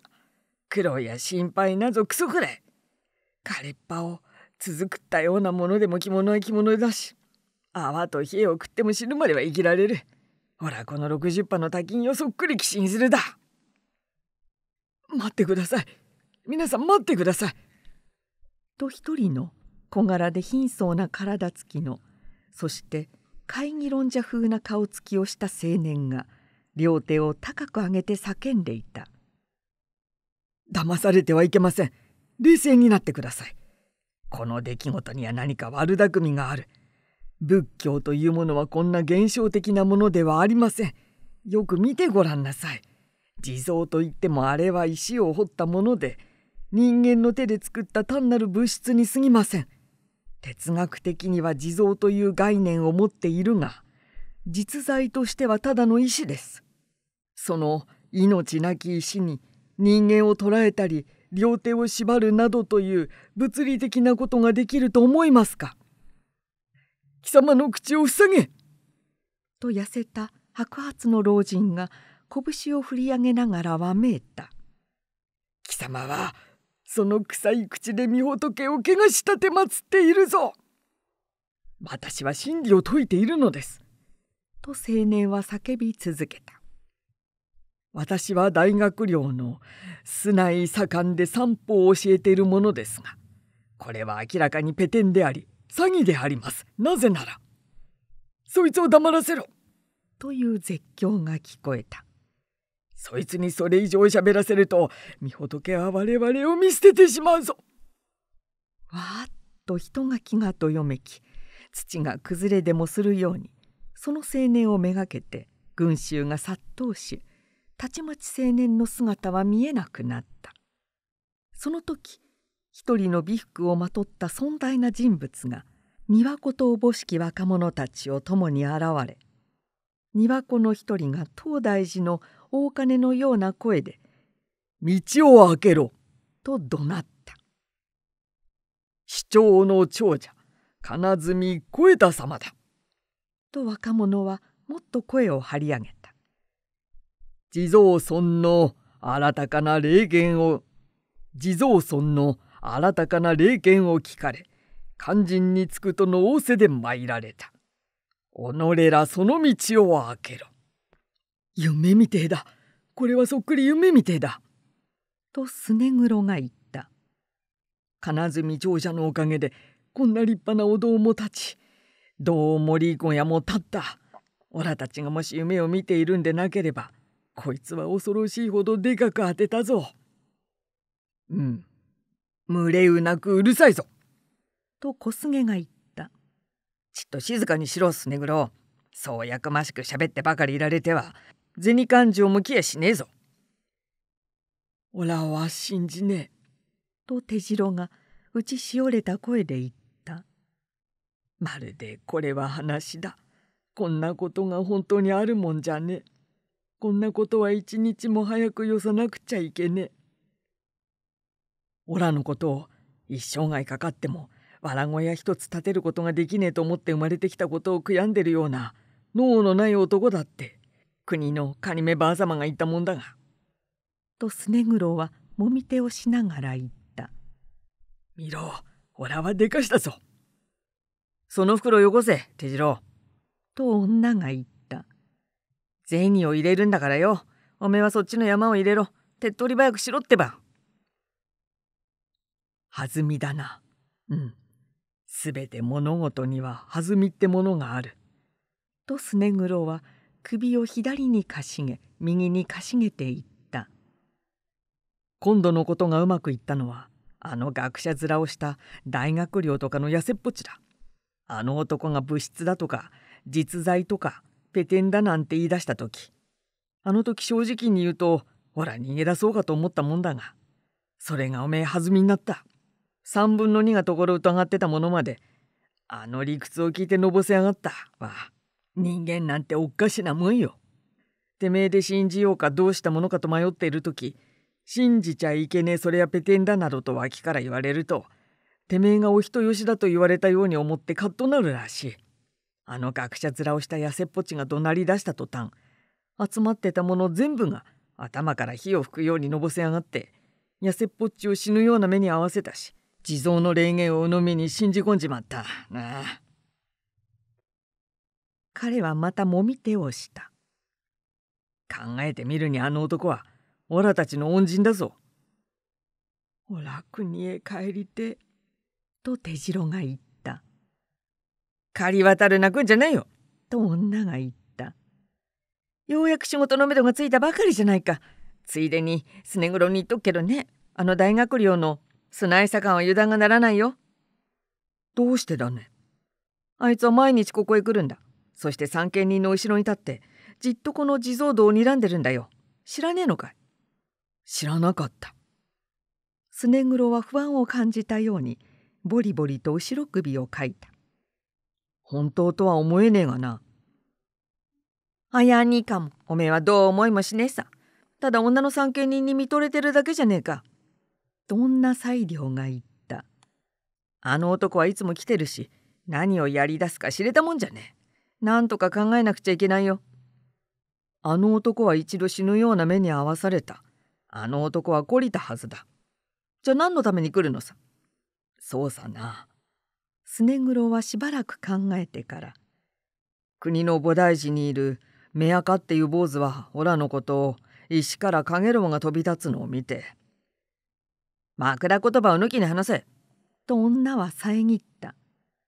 苦労や心配なぞクソくれ。枯れっ葉を続くったようなものでも着物は着物だし泡と冷えを食っても死ぬまでは生きられるほらこの60羽の多金をそっくり寄進するだ待ってください皆さん待ってください」と一人の小柄で貧相な体つきのそして会議論者風な顔つきをした青年が両手を高く上げて叫んでいた「騙されてはいけません冷静になってくださいこの出来事には何か悪巧みがある。仏教というものはこんな現象的なものではありません。よく見てごらんなさい。地蔵といってもあれは石を掘ったもので、人間の手で作った単なる物質に過ぎません。哲学的には地蔵という概念を持っているが、実在としてはただの石です。その命なき石に人間を捉えたり、両手を縛るなどという物理的なことができると思いますか貴様の口を塞げと痩せた白髪の老人が拳を振り上げながらわめいた貴様はその臭い口で御仏を汚したてまつっているぞ私は真理を説いているのですと青年は叫び続けた私は大学寮の素内盛んで散歩を教えているものですがこれは明らかにペテンであり詐欺でありますなぜならそいつを黙らせろという絶叫が聞こえたそいつにそれ以上喋らせると御仏は我々を見捨ててしまうぞわっと人が気がとよめき土が崩れでもするようにその青年をめがけて群衆が殺到したちまち青年の姿は見えなくなったその時一人の美服をまとった尊大な人物が庭子とおぼしき若者たちを共に現れ庭子の一人が東大寺の大金のような声で「道を開けろ!」と怒鳴った市長の長者金積小枝様だと若者はもっと声を張り上げた地蔵尊の新たかな霊言を地蔵尊の新たかな霊言を聞かれ肝心につくとの仰せで参られた。己らその道を開けろ。夢みてえだ。これはそっくり夢みてえだ。とすねぐろが言った。金積長者のおかげでこんな立派なお堂も立ちも森小屋も立った。おらたちがもし夢を見ているんでなければこいつは恐ろしいほどでかく当てたぞ。うん。群れうなくうるさいぞ。と小菅が言った。ちっと静かにしろ、スネグロ。そうやかましく喋ってばかりいられては、銭勘定もきやしねえぞ。おらは信じねえ。と手白が打ちしおれた声で言った。まるでこれは話だ。こんなことが本当にあるもんじゃねえ。こんなことは一日も早くよさなくちゃいけねえ。おらのことを一生涯かかってもわら小屋一つ建てることができねえと思って生まれてきたことを悔やんでるような脳のない男だって国のカニメばあ様が言ったもんだが。とスネグロはもみ手をしながら言った。見ろ、おらはでかしたぞ。その袋よこせ、手次郎。と女が言った。銭を入れるんだからよ。おめえはそっちの山を入れろ。手っ取り早くしろってば。弾みだな。うん。すべて物事には弾みってものがある。とスネグロは首を左にかしげ右にかしげていった今度のことがうまくいったのはあの学者面をした大学寮とかの痩せっぽちだあの男が物質だとか実在とかペテンだなんて言い出した時あの時正直に言うとほら逃げ出そうかと思ったもんだがそれがおめえ弾みになった3分の2がところ疑ってたものまであの理屈を聞いてのぼせやがったわ人間なんておっかしなもんよてめえで信じようかどうしたものかと迷っている時信じちゃいけねえそれやペテンだなどと脇から言われるとてめえがお人よしだと言われたように思ってカッとなるらしいあの学者面をした痩せっぽちが怒鳴り出した途端集まってたもの全部が頭から火を吹くようにのぼせ上がって痩せっぽっちを死ぬような目に合わせたし地蔵の霊言を鵜呑みに信じ込んじまったなあ彼はまたもみ手をした考えてみるにあの男はオラたちの恩人だぞおラ国へ帰りてと手白が言った。狩り渡る泣くんじゃないよ。と女が言った。ようやく仕事のめどがついたばかりじゃないか。ついでにすね黒に言っとくけどね。あの大学寮の砂井左官は油断がならないよ。どうしてだね。あいつは毎日ここへ来るんだ。そして三軒人の後ろに立ってじっとこの地蔵堂を睨んでるんだよ。知らねえのかい知らなかった。すね黒は不安を感じたようにボリボリと後ろ首をかいた。本当とは思えねえがな。あやにかも。おめえはどう思いもしねえさ。ただ女の三権人に見とれてるだけじゃねえか。どんな裁量が言った。あの男はいつも来てるし、何をやり出すか知れたもんじゃねえ。なんとか考えなくちゃいけないよ。あの男は一度死ぬような目に遭わされた。あの男は懲りたはずだ。じゃあ何のために来るのさ。そうさな。スネグロはしばらく考えてから「国の菩提寺にいる目垢っていう坊主はおらのことを石から陰るが飛び立つのを見て「枕言葉を抜きに話せ!」と女は遮った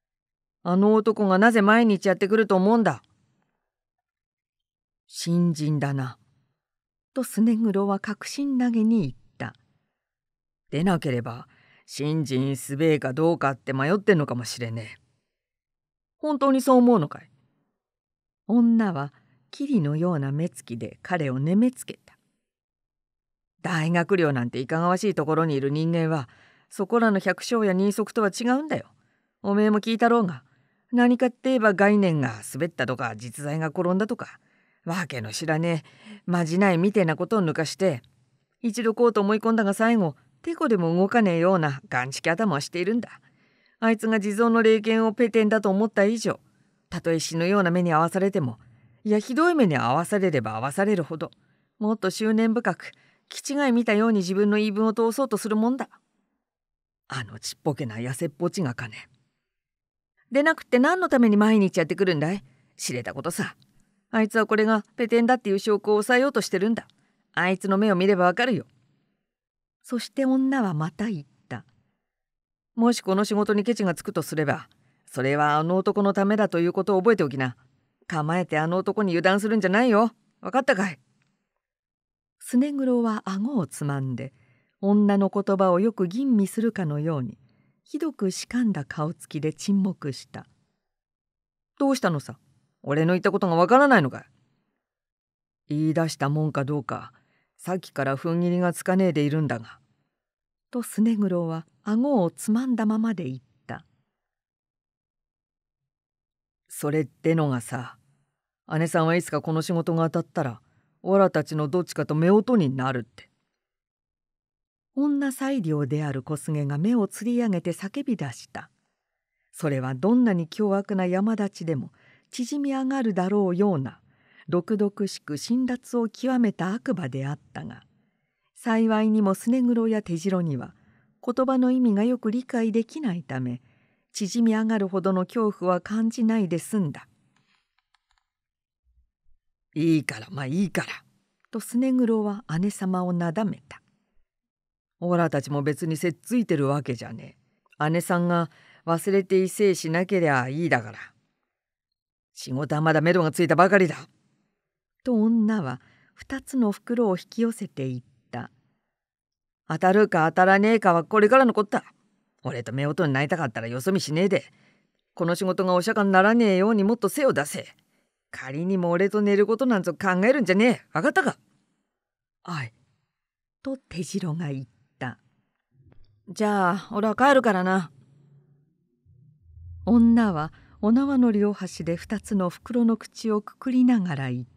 「あの男がなぜ毎日やってくると思うんだ!」「新人だな」とスネグロは確信投げに言った。でなければ信心すべえかどうかって迷ってんのかもしれねえ。本当にそう思うのかい女は霧のような目つきで彼をねめつけた。大学寮なんていかがわしいところにいる人間はそこらの百姓や人足とは違うんだよ。おめえも聞いたろうが何かって言えば概念が滑ったとか実在が転んだとかわけの知らねえまじないみてえなことを抜かして一度こうと思い込んだが最後てこでも動かねえようなガンチキ頭をしているんだ。あいつが地蔵の霊剣をペテンだと思った以上、たとえ死ぬような目に遭わされても、いやひどい目に遭わされれば遭わされるほど、もっと執念深く、気違い見たように自分の言い分を通そうとするもんだ。あのちっぽけな痩せっぽちがかね。でなくって何のために毎日やってくるんだい知れたことさ。あいつはこれがペテンだっていう証拠を抑えようとしてるんだ。あいつの目を見ればわかるよ。そして女はまた言った。もしこの仕事にケチがつくとすれば、それはあの男のためだということを覚えておきな。構えてあの男に油断するんじゃないよ。分かったかいスネグロは顎をつまんで、女の言葉をよく吟味するかのように、ひどくしかんだ顔つきで沈黙した。どうしたのさ俺の言ったことがわからないのかい言い出したもんかどうかさっきから踏ん切りがつかねえでいるんだが。とスネグロは顎をつまんだままで言った。それってのがさ姉さんはいつかこの仕事が当たったらおらたちのどっちかと夫婦になるって。女裁量である小菅が目をつり上げて叫び出した。それはどんなに凶悪な山立ちでも縮み上がるだろうような毒々しく辛辣を極めた悪魔であったが幸いにもすねロや手白には言葉の意味がよく理解できないため縮み上がるほどの恐怖は感じないで済んだ。いいからまあいいから」とネグ黒は姉様をなだめた。オラたちも別にせっついてるわけじゃねえ。姉さんが忘れて異性しなけりゃいいだから。仕事はまだ目処がついたばかりだ。と女は二つの袋を引き寄せていった当たるか当たらねえかはこれからのこった俺と夫婦になりたかったらよそ見しねえでこの仕事がお釈迦にならねえようにもっと背を出せ仮にも俺と寝ることなんぞ考えるんじゃねえ分かったかはいと手白が言ったじゃあ俺は帰るからな女はお縄の両端で二つの袋の口をくくりながら言った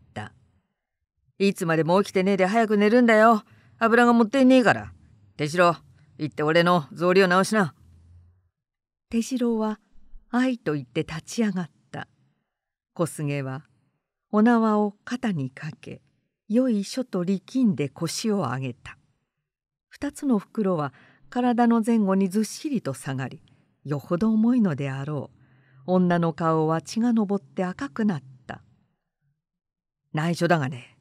いつまでも起きてねえで早く寝るんだよ。油がもっていねえから。手代、行って俺の草履を直しな。手代は、愛と言って立ち上がった。小菅は、お縄を肩にかけ、よいしょと力んで腰を上げた。二つの袋は体の前後にずっしりと下がり、よほど重いのであろう。女の顔は血が上って赤くなった。内緒だがね、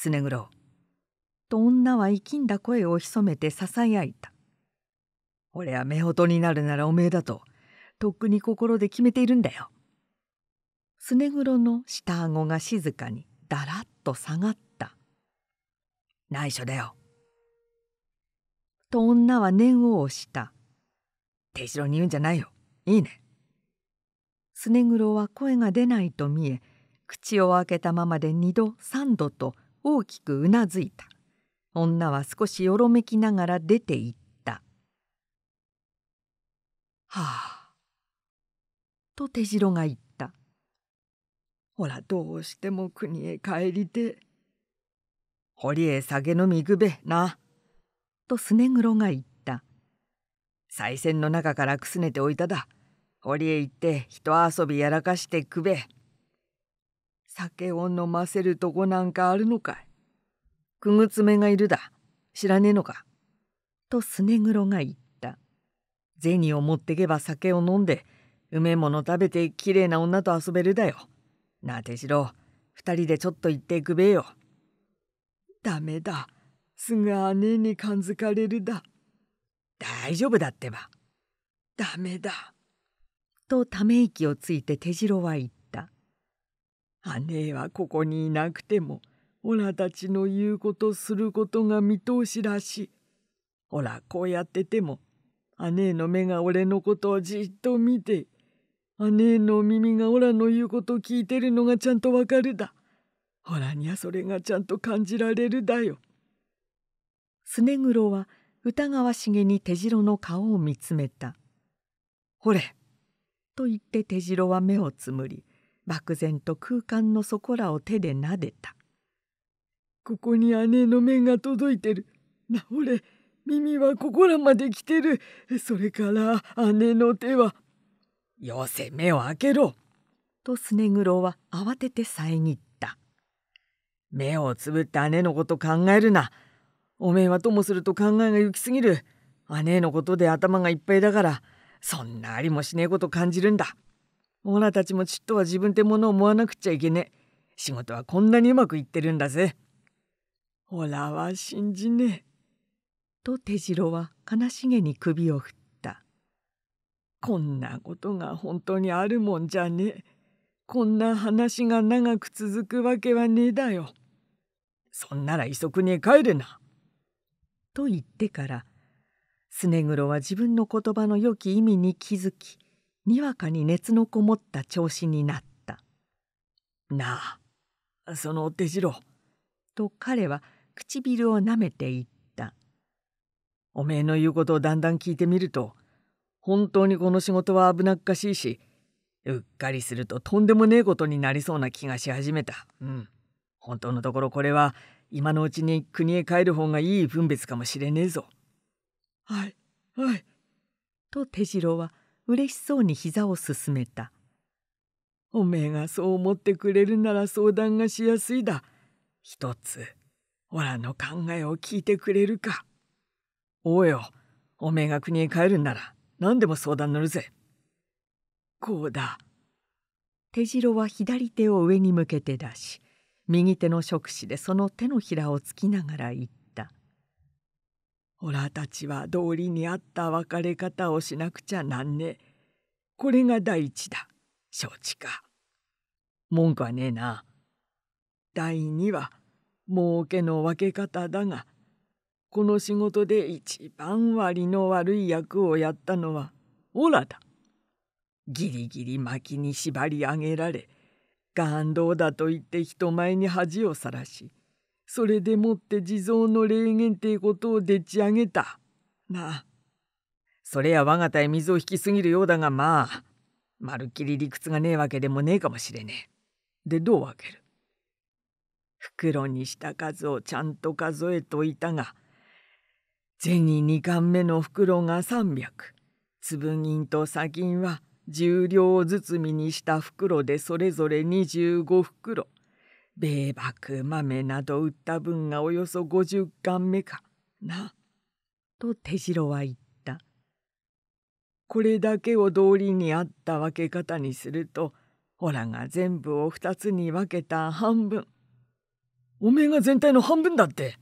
スネぐろと女は生きんだ声を潜めてささやいた「俺は夫婦になるならおめえだととっくに心で決めているんだよ」スネぐろの下顎が静かにだらっと下がった「内緒だよ」と女は念を押した「手代に言うんじゃないよいいね」スネぐろは声が出ないと見え口を開けたままで二度三度と「大きくうなずいた女は少しよろめきながら出て行った「はあ」と手白が言った「ほらどうしても国へ帰りて」「堀へ酒飲みぐべな」とすね黒が言った「さい銭の中からくすねておいただ」堀へ行って人遊びやらかしてくべ」酒を飲ませるとこなんかあるのかいくぐつめがいるだ知らねえのか」とすねロが言った銭を持ってけば酒を飲んで梅め食べてきれいな女と遊べるだよなて手代二人でちょっと行ってくべよダメだすぐ姉に感づかれるだ大丈夫だってばダメだとため息をついて手代は言っ姉はここにいなくてもオラたちの言うことすることが見通しらしい。ほらこうやってても姉の目が俺のことをじっと見て姉の耳がオラの言うことを聞いてるのがちゃんとわかるだ。ほらにゃそれがちゃんと感じられるだよ。すねぐろは歌川茂に手白の顔を見つめた。ほれと言って手白は目をつむり漠然と空間の底らを手で撫でた。ここに姉の目が届いてる。なおれ、耳はここらまで来てる。それから姉の手は。よせ目を開けろ。とスネグロは慌てて遮った。目をつぶって姉のこと考えるな。おめえはともすると考えが行き過ぎる。姉のことで頭がいっぱいだから、そんなありもしねえこと感じるんだ。オーたちもちっとは自分ってものを思わなくちゃいけねえ。仕事はこんなにうまくいってるんだぜ。オラは信じねえ。と手白は悲しげに首を振った。こんなことが本当にあるもんじゃねえ。こんな話が長く続くわけはねえだよ。そんなら磯くに帰れな。と言ってから、スネグロは自分の言葉の良き意味に気づき、にわかに熱のこもった調子になった「なあその手次郎」と彼は唇をなめていった「おめえの言うことをだんだん聞いてみると本当にこの仕事は危なっかしいしうっかりするととんでもねえことになりそうな気がし始めた。うん。本当のところこれは今のうちに国へ帰る方がいい分別かもしれねえぞ。はい、はい。と手次郎はうれしそうに膝をすすめた「おめえがそう思ってくれるなら相談がしやすいだとつおらの考えを聞いてくれるか」「おうよおめえが国へ帰るんなら何でも相談乗るぜ」「こうだ」手白は左手を上に向けて出し右手の触手でその手のひらをつきながら言っおらたちは道理に合った別れ方をしなくちゃなんねえ。これが第一だ。承知か。文句はねえな。第二は儲けの分け方だが、この仕事で一番割の悪い役をやったのはオラだ。ギリギリ薪に縛り上げられ、岩道だと言って人前に恥をさらし、それでもって地蔵の霊言ってことをでっち上げた。まあ、それや我が体水を引きすぎるようだがまあ、まるっきり理屈がねえわけでもねえかもしれねえ。で、どう分ける袋にした数をちゃんと数えといたが、銭二貫目の袋が三百、粒銀と砂銀は十両包みにした袋でそれぞれ二十五袋。米幕豆など売った分がおよそ50貫目かな」と手代は言ったこれだけを道理にあった分け方にするとほらが全部を2つに分けた半分おめえが全体の半分だって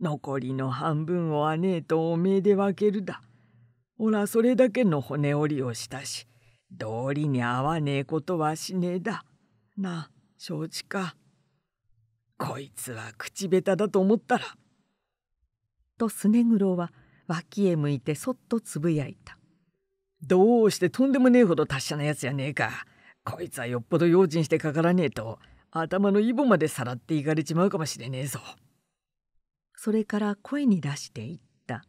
残りの半分を姉とおめえで分けるだほらそれだけの骨折りをしたし道理に合わねえことはしねえだな承知かこいつは口下手だと思ったら」とすねぐろは脇へ向いてそっとつぶやいた「どうしてとんでもねえほど達者なやつやねえかこいつはよっぽど用心してかからねえと頭のイボまでさらっていかれちまうかもしれねえぞ」それから声に出していった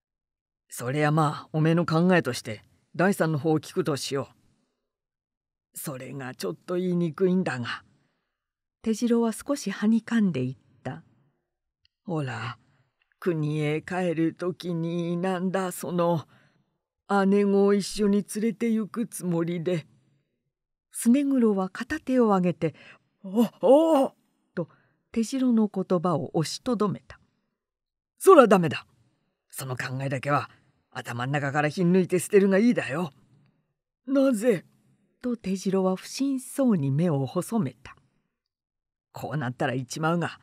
「それはまあおめえの考えとして第三の方を聞くとしよう。それがちょっと言いにくいんだが。手城は少しはにかんでいった。ほら、国へ帰る時になんだその姉子を一緒に連れて行くつもりで。すねぐろは片手を上げて「おお!」と手城の言葉を押しとどめた。そらダメだ。その考えだけは頭ん中からひん抜いて捨てるがいいだよ。なぜと手白は不審そうに目を細めた。こうなったら行っちまうが、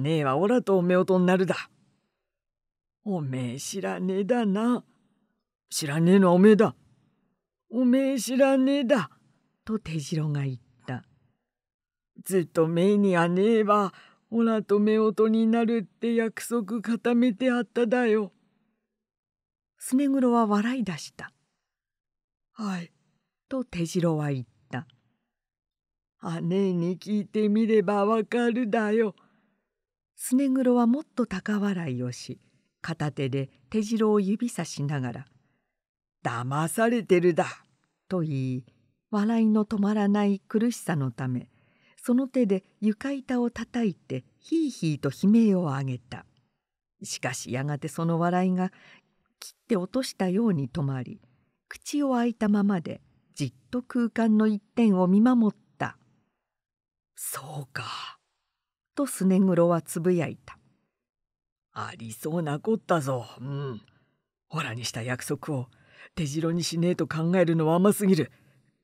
姉はおらとおめおとになるだ。おめえ知らねえだな。知らねえのはおめえだ。おめえ知らねえだ。と手白が言った。ずっとめえに姉は、おらとめおとになるって約束固めてあっただよ。すねぐろは笑い出した。はい。と手代は言った姉に聞いてみればわかるだよすねぐろはもっと高笑いをし片手で手代を指さしながら「騙されてるだ!」と言い笑いの止まらない苦しさのためその手で床板をたたいてヒーヒーと悲鳴を上げたしかしやがてその笑いが切って落としたように止まり口を開いたままでじっと空間の一点を見守った「そうか」とすねロはつぶやいた「ありそうなこったぞうんほらにした約束を手白にしねえと考えるのは甘すぎる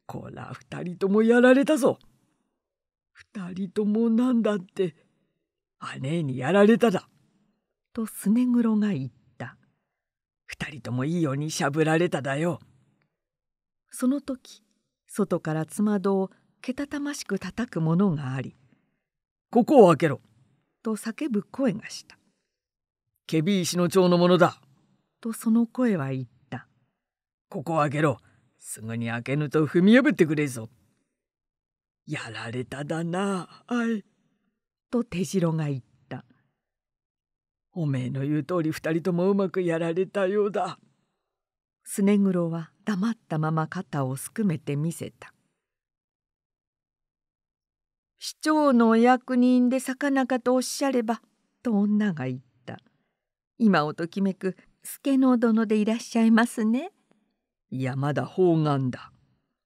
こら二人ともやられたぞ二人ともなんだって姉にやられただ」とすねロが言った「二人ともいいようにしゃぶられただよ」その時外から妻戸をけたたましく叩くものがあり「ここを開けろ!」と叫ぶ声がした「ケビ石の町のものだ!」とその声は言った「ここを開けろすぐに開けぬと踏み破ってくれぞ」「やられただなあい」と手城が言った「おめえの言う通り二人ともうまくやられたようだ」スネグロは黙ったまま肩をすくめてみせた「市長のお役人で魚かとおっしゃれば」と女が言った「今をときめく助の殿でいらっしゃいますね」「いやまだ方眼だ」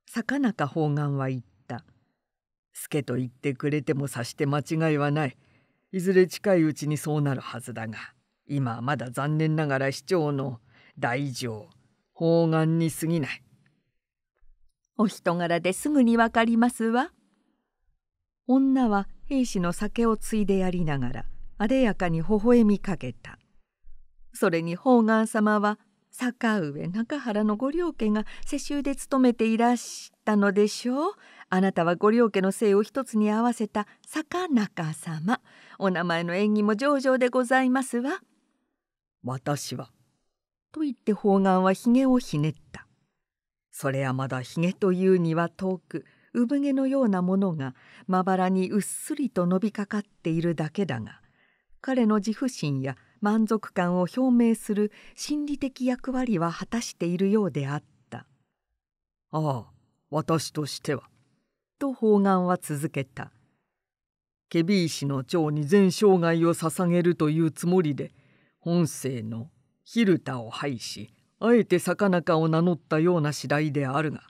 魚か方眼は言った「助と言ってくれても察して間違いはない」いずれ近いうちにそうなるはずだが今はまだ残念ながら市長の大夫。方眼に過ぎない。お人柄ですぐにわかりますわ。女は兵士の酒をついでやりながらあでやかに微笑みかけた。それに方眼様は坂上中原のご両家が世襲で勤めていらしたのでしょう。あなたはご両家の姓を一つに合わせた坂中様。お名前の縁起も上々でございますわ。私はと言って方眼はひげをひねった。それはまだひげというには遠く、産毛のようなものがまばらにうっすりと伸びかかっているだけだが、彼の自負心や満足感を表明する心理的役割は果たしているようであった。ああ、私としては。と方眼は続けた。ケビー氏の長に全生涯を捧げるというつもりで、本性の蛭田を拝しあえて坂中を名乗ったような次第であるが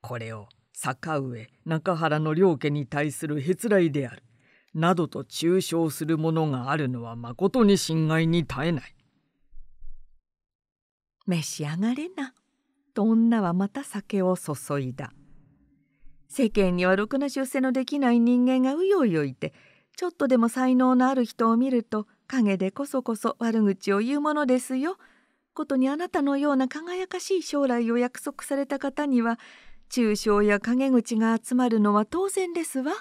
これを坂上中原の両家に対するへつらいであるなどと中傷するものがあるのはまことに侵害に絶えない。召し上がれな」と女はまた酒を注いだ。世間にはろくな出世のできない人間がうようよいてちょっとでも才能のある人を見ると陰でこそこそ悪口を言うものですよ。ことにあなたのような輝かしい将来を約束された方には中傷や陰口が集まるのは当然ですわ。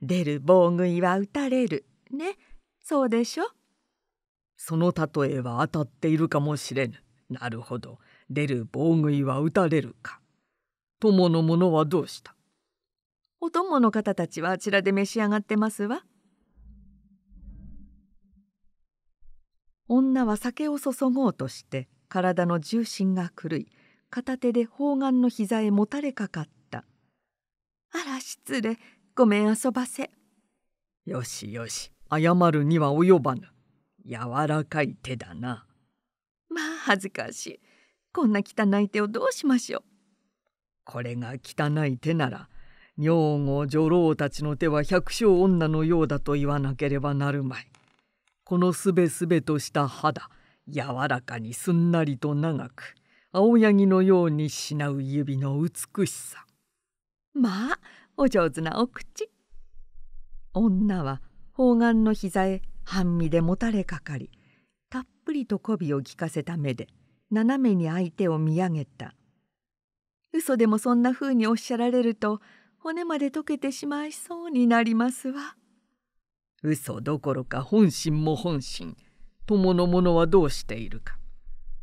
出る防具は打たれる。ね。そうでしょその例えは当たっているかもしれぬ。なるほど。出る防具は打たれるか。友の者はどうしたお供の方たちはあちらで召し上がってますわ。女は酒を注ごうとして体の重心が狂い片手で方眼の膝へもたれかかった「あら失礼ごめん遊ばせ」「よしよし謝るには及ばぬ柔らかい手だな」まあ恥ずかしいこんな汚い手をどうしましょうこれが汚い手なら女房女郎たちの手は百姓女のようだと言わなければなるまいこのすべすべとした肌柔らかにすんなりと長く青柳のようにしなう指の美しさまあお上手なお口女は方眼の膝へ半身でもたれかかりたっぷりと媚びを利かせた目で斜めに相手を見上げた嘘でもそんなふうにおっしゃられると骨まで溶けてしまいそうになりますわ嘘どころか本心も本心友の者はどうしているか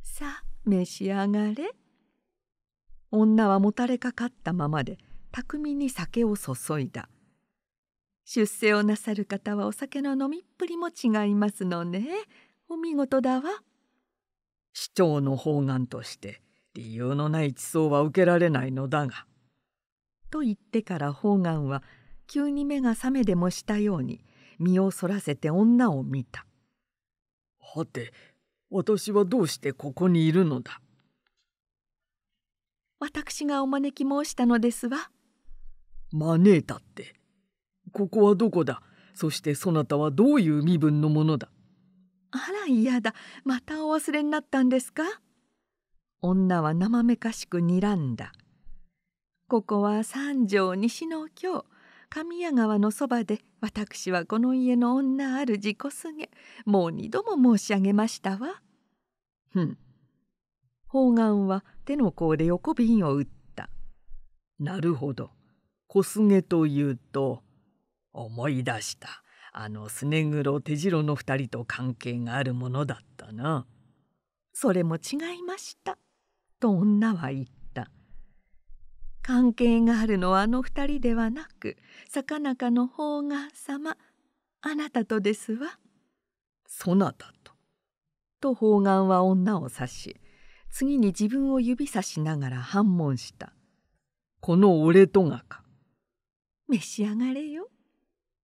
さあ召し上がれ女はもたれかかったままで巧みに酒を注いだ出世をなさる方はお酒の飲みっぷりも違いますのねお見事だわ市長の方眼として理由のない地層は受けられないのだが。と言ってから方眼は急に目が覚めでもしたように身をそらせて女を見た。はて私はどうしてここにいるのだ私がお招き申したのですわ。招いたってここはどこだそしてそなたはどういう身分のものだあら嫌だまたお忘れになったんですか女は生めかしく睨んだ。ここは三条西の京神谷川のそばで私はこの家の女ある自己すげもう二度も申し上げましたわ。ふん。方眼は手の甲で横瓶を打った。なるほど。小菅というと思い出した。あのすね黒手白の二人と関係があるものだったな。それも違いました。と女は言っ関係があるのはあの二人ではなく坂中の方が様あなたとですわ。そなたと。と方眼は女を指し次に自分を指さしながら反問した。この俺とがか。召し上がれよ。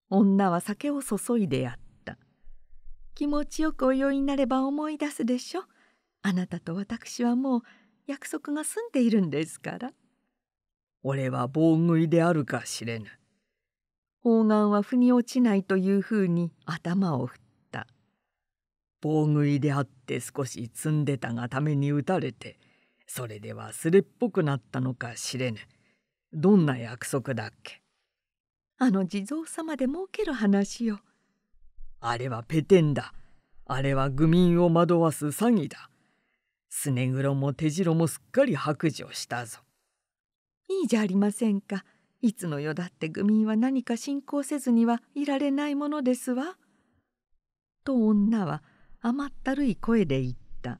女は酒を注いでやった。気持ちよくお酔いになれば思い出すでしょ。あなたと私はもう約束が済んでいるんですから。俺は棒食いであるかしれぬ。方眼は腑に落ちないというふうに頭を振った。棒食いであって少し積んでたがために打たれて、それではすれっぽくなったのかしれぬ。どんな約束だっけあの地蔵様で儲ける話よ。あれはペテンだ。あれは愚民を惑わす詐欺だ。すね黒も手白もすっかり白状したぞ。いいじゃありませんかいつの世だって愚民は何か信仰せずにはいられないものですわ」と女は甘ったるい声で言った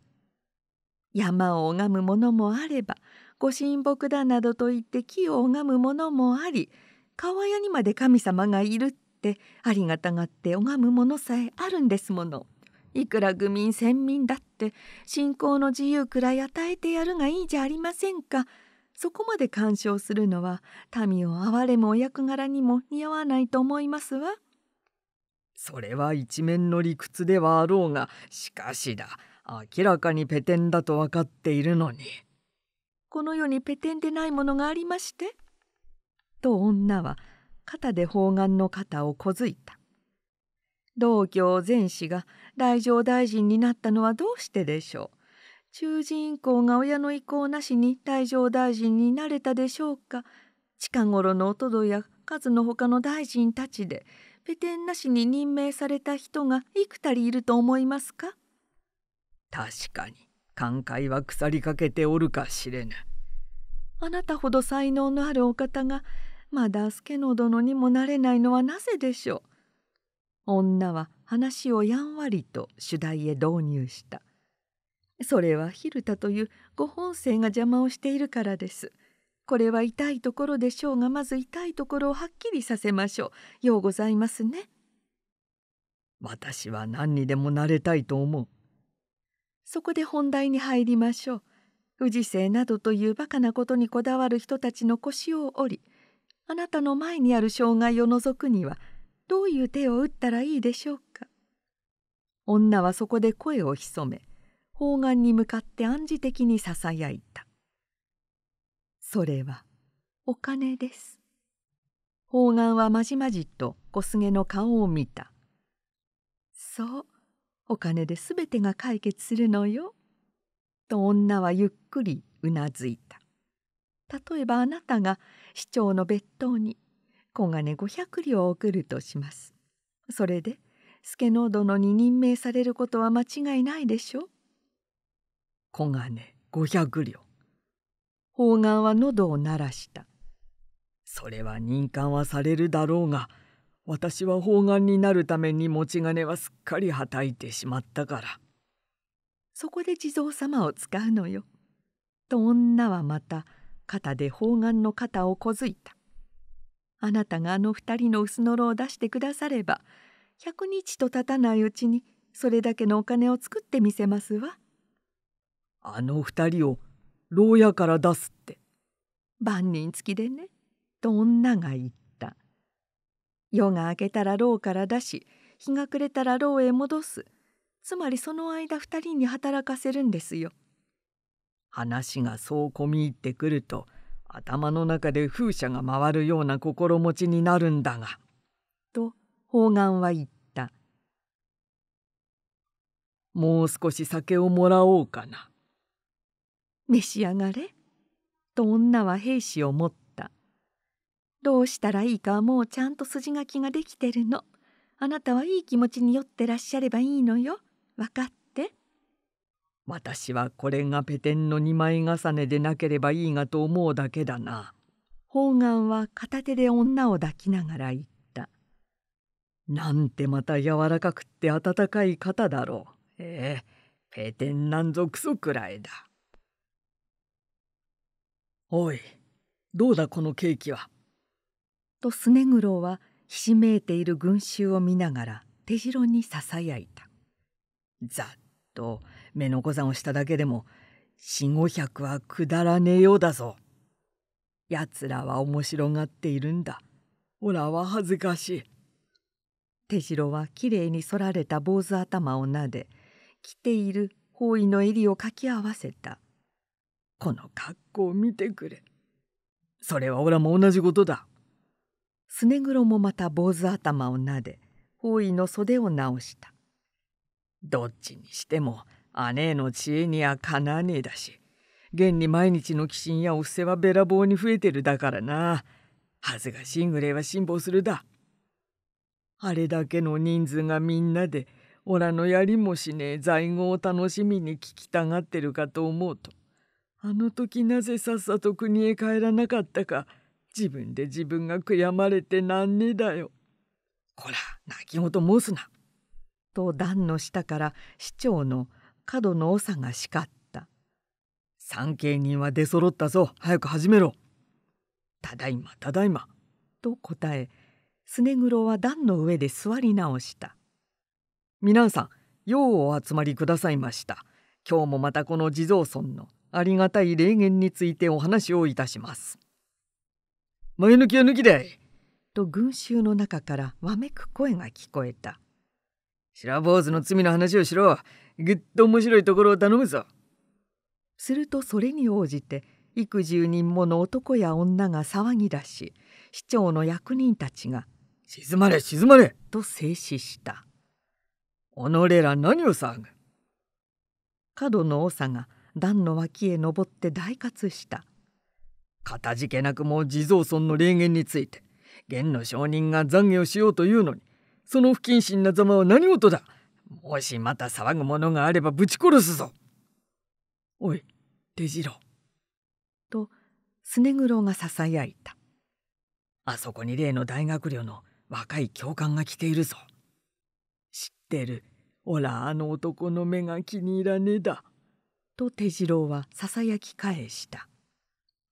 「山を拝む者もあればご神木だなどと言って木を拝む者もあり川屋にまで神様がいるってありがたがって拝む者さえあるんですもの」。いくら愚民先民だって信仰の自由くらい与えてやるがいいじゃありませんか。そこまで干渉するのは民を哀れもお役柄にも似合わないと思いますわ。それは一面の理屈ではあろうがしかしだ明らかにペテンだと分かっているのに。この世にペテンでないものがありまして。と女は肩で方眼の肩をこづいた。道教全士が大乗大臣になったのはどうしてでしょう。中人公が親の意向なしに太政大臣になれたでしょうか近頃のおとどや数の他の大臣たちでペテンなしに任命された人が幾たりいると思いますか確かに寛解は腐りかけておるかしれぬ。あなたほど才能のあるお方がまだ助野殿にもなれないのはなぜでしょう。女は話をやんわりと主題へ導入した。それは蛭田というご本性が邪魔をしているからです。これは痛いところでしょうがまず痛いところをはっきりさせましょう。ようございますね。私は何にでもなれたいと思う。そこで本題に入りましょう。不時世などというバカなことにこだわる人たちの腰を折りあなたの前にある障害を除くにはどういう手を打ったらいいでしょうか。女はそこで声を潜め方眼に向かって暗示的にささやいた「それはお金です」方眼はまじまじと小菅の顔を見た「そうお金で全てが解決するのよ」と女はゆっくりうなずいた例えばあなたが市長の別当に小金五百両を送るとしますそれで助野殿に任命されることは間違いないでしょう小金五百両方眼は喉を鳴らしたそれは任官はされるだろうが私は方眼になるために持ち金はすっかりはたいてしまったからそこで地蔵様を使うのよ」と女はまた肩で方眼の肩をこづいた。あなたがあの二人の薄のろを出してくだされば百日と経たないうちにそれだけのお金を作ってみせますわ。あの二人を牢屋から出すって番人付きでねと女が言った夜が明けたら牢から出し日が暮れたら牢へ戻すつまりその間二人に働かせるんですよ話がそう込み入ってくると頭の中で風車が回るような心持ちになるんだが」と方眼は言った「もう少し酒をもらおうかな」召し上がれ」と女は兵士を持った「どうしたらいいかはもうちゃんと筋書きができてるのあなたはいい気持ちに酔ってらっしゃればいいのよ分かって」「私はこれがペテンの2枚重ねでなければいいがと思うだけだな」方眼は片手で女を抱きながら言った。なんてまた柔らかくって温かい方だろう。ええペテンなんぞクソくらいだ。おいどうだこのケーキは」とスネグロはひしめいている群衆を見ながら手白にささやいた。ざっと目の小山をしただけでも四五百はくだらねえようだぞ。やつらは面白がっているんだ。おらは恥ずかしい。手白はきれいにそられた坊主頭をなで着ている包囲の襟をかき合わせたこの格好を見てくれ。それはおらも同じことだ。すねぐろもまた坊主頭を撫で包囲の袖を直した。どっちにしても姉の知恵にはかなわねえだし現に毎日の寄進やお布施はべらぼうに増えてるだからな。恥ずかしいぐれは辛抱するだ。あれだけの人数がみんなでおらのやりもしねえ在庫を楽しみに聞きたがってるかと思うとあの時なぜさっさと国へ帰らなかったか自分で自分が悔やまれてなんねだよ。こら泣き言申すな。と段の下から市長の角の長が叱った。三詣人は出揃ったぞ早く始めろ。ただいまただいま。と答えスネグロは段の上で座り直した。皆さんようお集まりくださいました。今日もまたこの地蔵村のありがたい霊言についてお話をいたします。前抜きは抜きだいと群衆の中からわめく声が聞こえた。白坊主の罪の話をしろ。ぐっと面白いところを頼むぞ。するとそれに応じて幾十人もの男や女が騒ぎ出し市長の役人たちが「静まれ静まれ!」と制止した。己ら何を騒ぐ角の長が段の脇へ登って大喝したかたじけなくも地蔵尊の霊言について元の証人が懺悔をしようというのにその不謹慎なざまは何事だもしまた騒ぐ者があればぶち殺すぞおい手次郎とスネグロがささやいたあそこに例の大学寮の若い教官が来ているぞ知ってるおらあの男の目が気に入らねえだと手次郎はささやき返した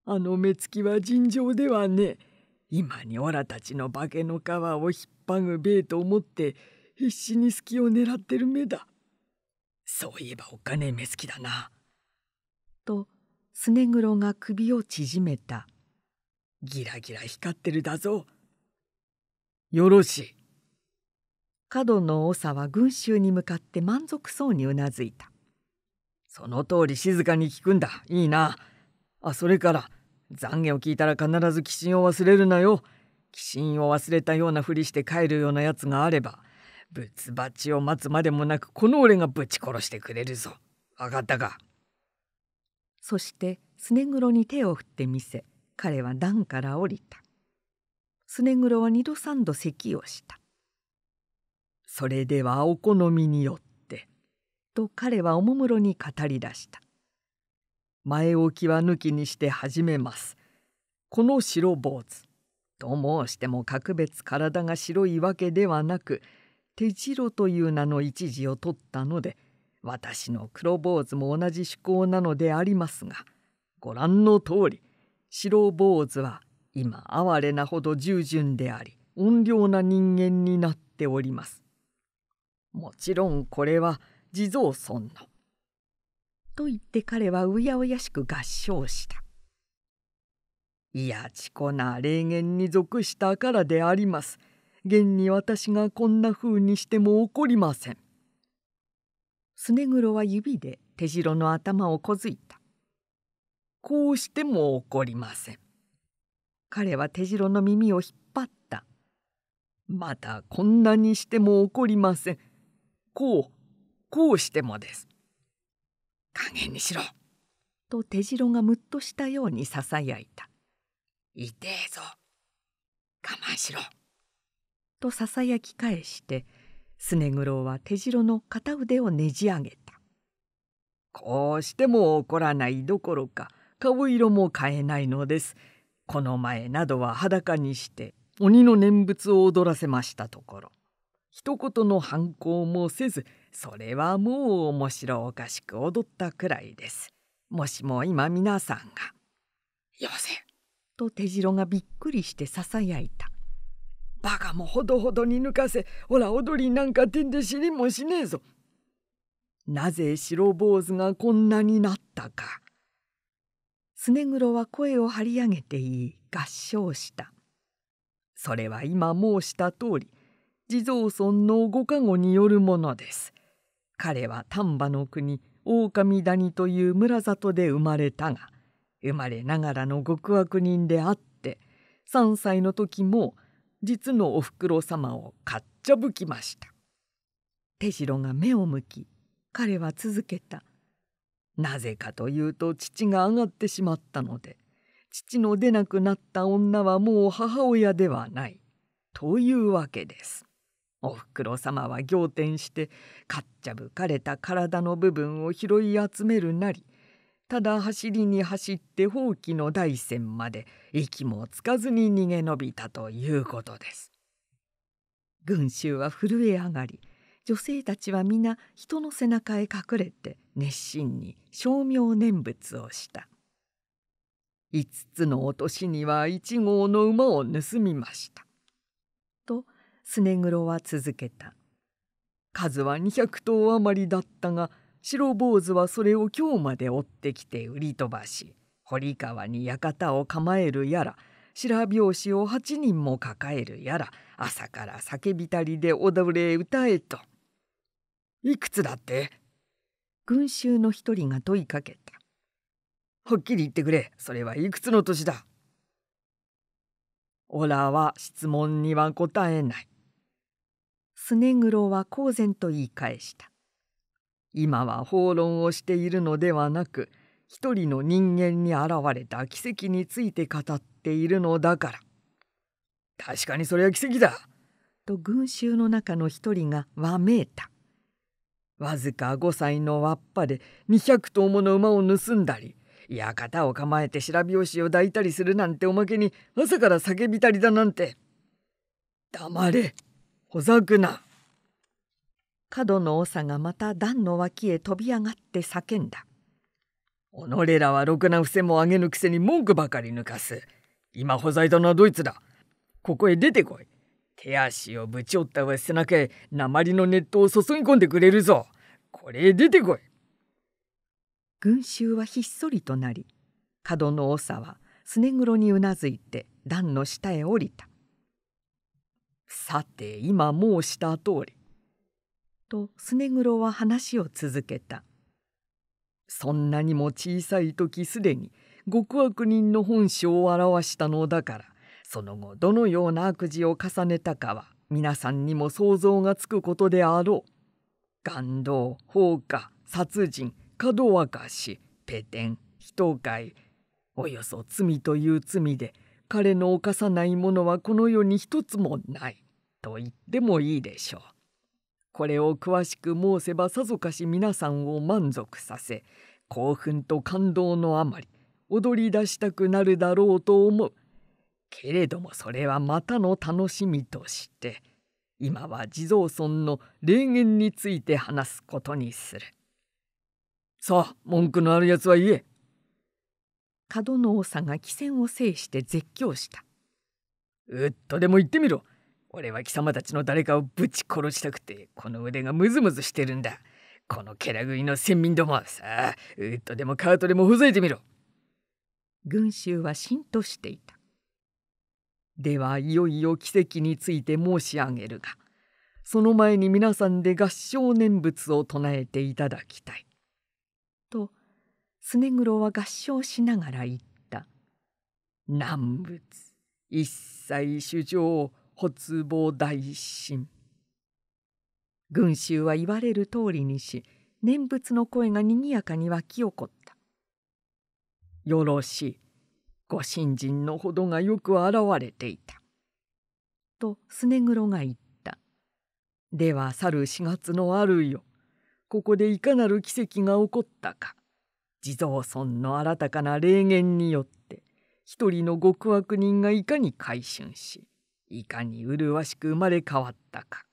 あの目つきは尋常ではね今におらたちの化けの皮を引っ張ぐべえと思って必死に隙を狙ってる目だそういえばおっかねえ目つきだな」とスネグロが首を縮めた「ギラギラ光ってるだぞよろしい」角の長は群衆に向かって満足そうにうなずいたその通り静かに聞くんだ。いいな。あ、それから、懺悔を聞いたら必ず寄進を忘れるなよ。寄進を忘れたようなふりして帰るようなやつがあれば、仏鉢を待つまでもなく、この俺がぶち殺してくれるぞ。わかったか。そしてスネグロに手を振ってみせ、彼は段から降りた。スネグロは二度三度咳をした。それではお好みによって。と彼はおもむろに語り出した前置きは抜きにして始めますこの白坊主と申しても格別体が白いわけではなく手白という名の一字を取ったので私の黒坊主も同じ趣向なのでありますがご覧の通り白坊主は今哀れなほど従順であり怨霊な人間になっております。もちろんこれは地蔵尊の」と言って彼はうやうやしく合唱した「いやちこな霊言に属したからであります現に私がこんなふうにしても怒りません」スネグロは指で手代の頭をこづいたこうしても怒りません彼は手代の耳を引っ張ったまたこんなにしても怒りませんこうこうしてもです。加減にしろと手白がむっとしたようにささやいた。痛えぞ我慢しろとささやき返してすねぐろは手白の片腕をねじ上げた。こうしても怒らないどころか顔色も変えないのです。この前などは裸にして鬼の念仏を踊らせましたところ一言の反抗もせずそれはもう面白おかしく踊ったくらいです。もしも今皆さんが「よせ!」と手白がびっくりしてささやいた。バカもほどほどに抜かせほら踊りなんかてんで知りもしねえぞ。なぜ白坊主がこんなになったか。スネグロは声を張り上げて言い合唱した。それは今申した通り地蔵尊のご加護によるものです。彼は丹波の国狼谷という村里で生まれたが生まれながらの極悪人であって3歳の時も実のおふくろ様をかっちゃぶきました。手代が目を向き彼は続けた。なぜかというと父が上がってしまったので父の出なくなった女はもう母親ではないというわけです。おふくろ様は仰天してかっちゃぶかれた体の部分を拾い集めるなりただ走りに走ってほうきの大山まで息もつかずに逃げ延びたということです。群衆は震え上がり女性たちは皆人の背中へ隠れて熱心に称名念仏をした。5つのお年には1号の馬を盗みました。常黒は続けた。数は200頭余りだったが白坊主はそれを今日まで追ってきて売り飛ばし堀川に館を構えるやら白拍子を8人も抱えるやら朝から叫びたりで踊れ歌えと。いくつだって群衆の一人が問いかけた。はっきり言ってくれそれはいくつの年だオラは質問には答えない。スネグロは公然と言い返した今は放論をしているのではなく一人の人間に現れた奇跡について語っているのだから確かにそれは奇跡だと群衆の中の一人がわめいたわずか5歳のわっぱで200頭もの馬を盗んだり館を構えて白拍子を抱いたりするなんておまけに朝から叫びたりだなんて黙れほざくな。角の長がまた段の脇へ飛び上がって叫んだ。己らはろくな伏せもあげぬくせに文句ばかり抜かす。今ほざいたのはどいつだ。ここへ出てこい。手足をぶち折った上背中へ鉛の熱湯を注ぎ込んでくれるぞ。これへ出てこい。群衆はひっそりとなり角の長はすね黒にうなずいて段の下へ降りたさて今申した通り。とスネグロは話を続けた。そんなにも小さい時すでに極悪人の本性を表したのだからその後どのような悪事を重ねたかは皆さんにも想像がつくことであろう。感動放火殺人門若しペテン人海およそ罪という罪で彼の犯さないものはこの世に一つもない。と言ってもいいでしょう。これを詳しく申せばさぞかし皆さんを満足させ興奮と感動のあまり踊り出したくなるだろうと思う。けれどもそれはまたの楽しみとして今は地蔵尊の霊言について話すことにする。さあ文句のあるやつは言え。角の王さんが奇船を制して絶叫した。うっとでも言ってみろ。俺は貴様たちの誰かをぶち殺したくてこの腕がムズムズしてるんだこのケラ食いの先民どもさウッドでもカートでもほざいてみろ群衆は浸透していたではいよいよ奇跡について申し上げるがその前に皆さんで合唱念仏を唱えていただきたい。とスネグロは合唱しながら言った。南仏一切主張骨望大神群衆は言われる通りにし念仏の声がにぎやかに沸き起こった「よろしいご信心のほどがよく現れていた」とすねロが言った「では去る4月のあるよここでいかなる奇跡が起こったか地蔵尊の新たかな霊言によって一人の極悪人がいかに改心しいかに麗しく生まれ変わったか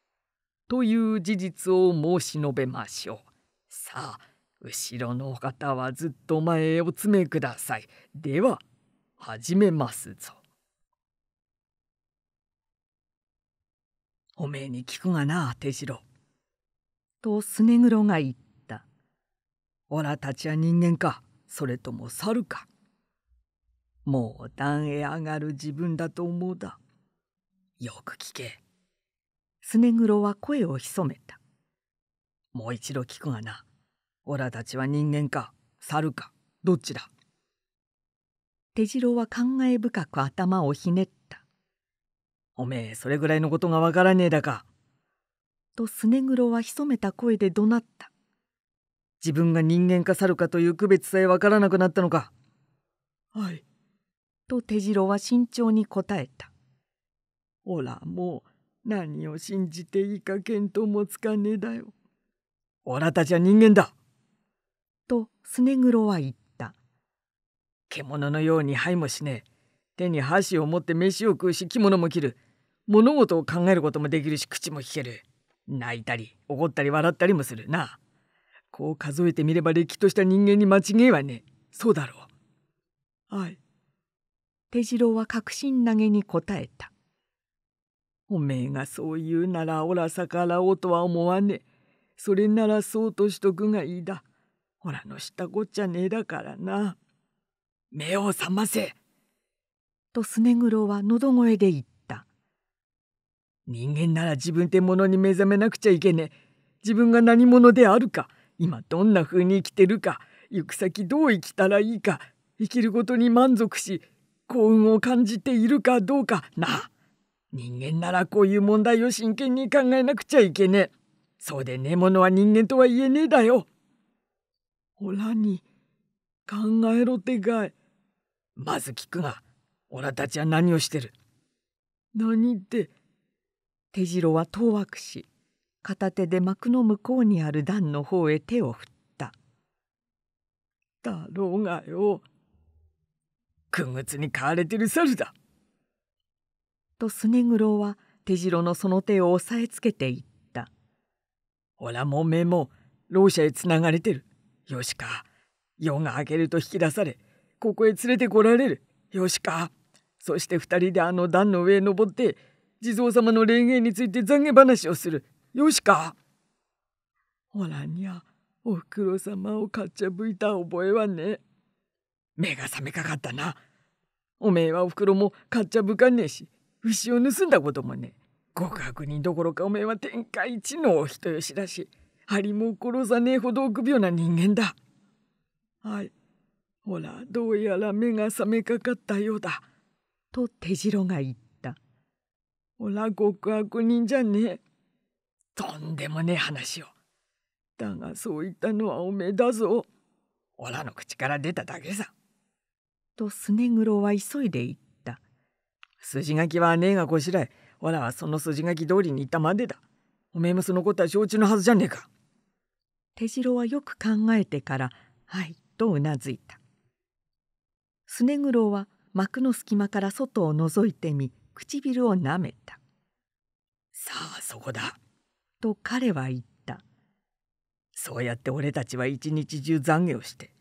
という事実を申し述べましょう。さあ後ろのお方はずっと前へお詰めください。では始めますぞ。おめえに聞くがな手代。とすねぐろが言った。おらたちは人間かそれとも猿か。もう段へ上がる自分だと思うだ。よく聞け。スネグロは声を潜めた。もう一度聞くがな。オラたちは人間か、猿か、どっちだ。手次は感慨深く頭をひねった。おめえ、それぐらいのことがわからねえだか。とスネグロは潜めた声で怒鳴った。自分が人間か猿かという区別さえわからなくなったのか。はい。と手白は慎重に答えた。おらもう何を信じていいか見当もつかねえだよ。おらたちは人間だとスネグロは言った。獣のように灰もしねえ。手に箸を持って飯を食うし着物も着る。物事を考えることもできるし口も聞ける。泣いたり怒ったり笑ったりもするな。こう数えてみればれっきとした人間に間違いはねえ。そうだろう。はい。手次郎は確信投げに答えた。おめえがそう言うならおら逆らおうとは思わねえ。それならそうとしとくがいいだ。おらのしたこっちゃねえだからな。目を覚ませとスネグロは喉声で言った。人間なら自分ってものに目覚めなくちゃいけねえ。自分が何者であるか、今どんな風に生きてるか、行く先どう生きたらいいか、生きることに満足し、幸運を感じているかどうかな。人間ならこういう問題を真剣に考えなくちゃいけねえ。そうでねえものは人間とは言えねえだよ。おらに考えろてがい。まず聞くが、おらたちは何をしてる。何って。手白は当惑し、片手で幕の向こうにある段の方へ手を振った。だろうがよ。くぐつに飼われてる猿だ。とすねぐろは手白のその手を押さえつけていった「ほらもめもろう者へつながれてるよしか夜が明けると引き出されここへ連れてこられるよしかそして二人であの段の上へ登って地蔵様の霊言について懺悔話をするよしかほらにゃおふくろ様をかっちゃぶいた覚えはね目が覚めかかったなおめえはおふくろもかっちゃぶかんねえし牛を盗んだこともね極悪人どころかおめえは天下一のお人よしだし針も殺さねえほど臆病な人間だはいほらどうやら目が覚めかかったようだ」と手白が言った「ほら極悪人じゃねえとんでもねえ話をだがそう言ったのはおめえだぞおらの口から出ただけさ」とすねぐろは急いで言っ筋書きはねえがこしらえ。わらはその筋書き通りに行ったまでだ。おめえもそのことは承知のはずじゃねえか。手代はよく考えてから、はいとうなずいた。すねグロは幕の隙間から外を覗いてみ、唇をなめた。さあそこだ。と彼は言った。そうやって俺たちは一日中懺悔をして、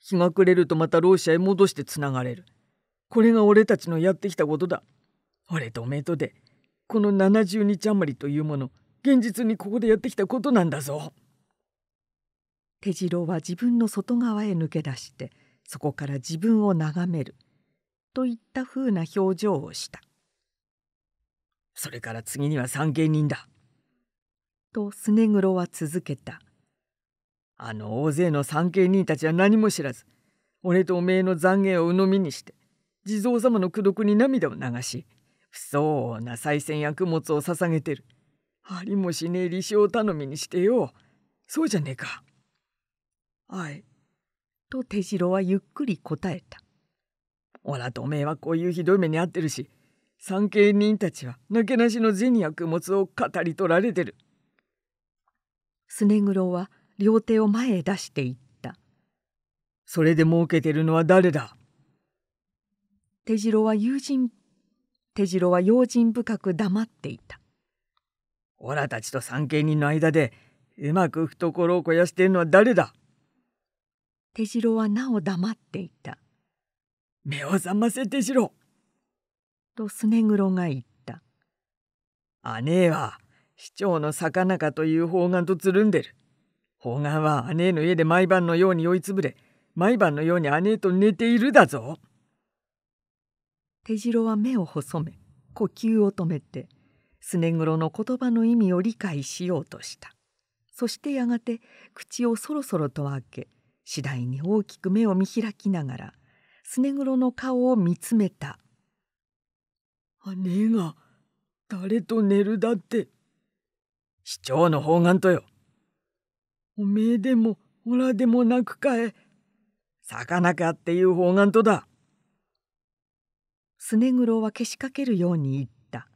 日が暮れるとまたろう者へ戻してつながれる。これが俺たちのやってきたことだ。俺とおめえとで、この70日余りというもの、現実にここでやってきたことなんだぞ。手次郎は自分の外側へ抜け出して、そこから自分を眺める、といったふうな表情をした。それから次には三芸人だ。とスネグロは続けた。あの大勢の三芸人たちは何も知らず、俺とおめえの懺悔を鵜呑みにして、地蔵様の功徳に涙を流し不相応な再選薬物を捧げてるありもしねえ利子を頼みにしてよそうじゃねえかはいと手代はゆっくり答えたおらとおめえはこういうひどい目に遭ってるし参詣人たちはなけなしの銭薬物を語り取られてるスネグロは両手を前へ出していったそれで儲けてるのは誰だ手城は友人手城は用心深く黙っていたオラたちと三軒人の間でうまく懐を肥やしているのは誰だ手城はなお黙っていた目を覚ませ手城とスネグロが言った姉は市長の魚かという方眼とつるんでる方眼は姉の家で毎晩のように酔いつぶれ毎晩のように姉と寝ているだぞ手城は目を細め呼吸を止めてすね黒の言葉の意味を理解しようとしたそしてやがて口をそろそろと開け次第に大きく目を見開きながらすね黒の顔を見つめた姉が誰と寝るだって市長の方眼とよおめえでもおらでもなくかえ魚かっていう方眼とだすね黒はけしかけるように言った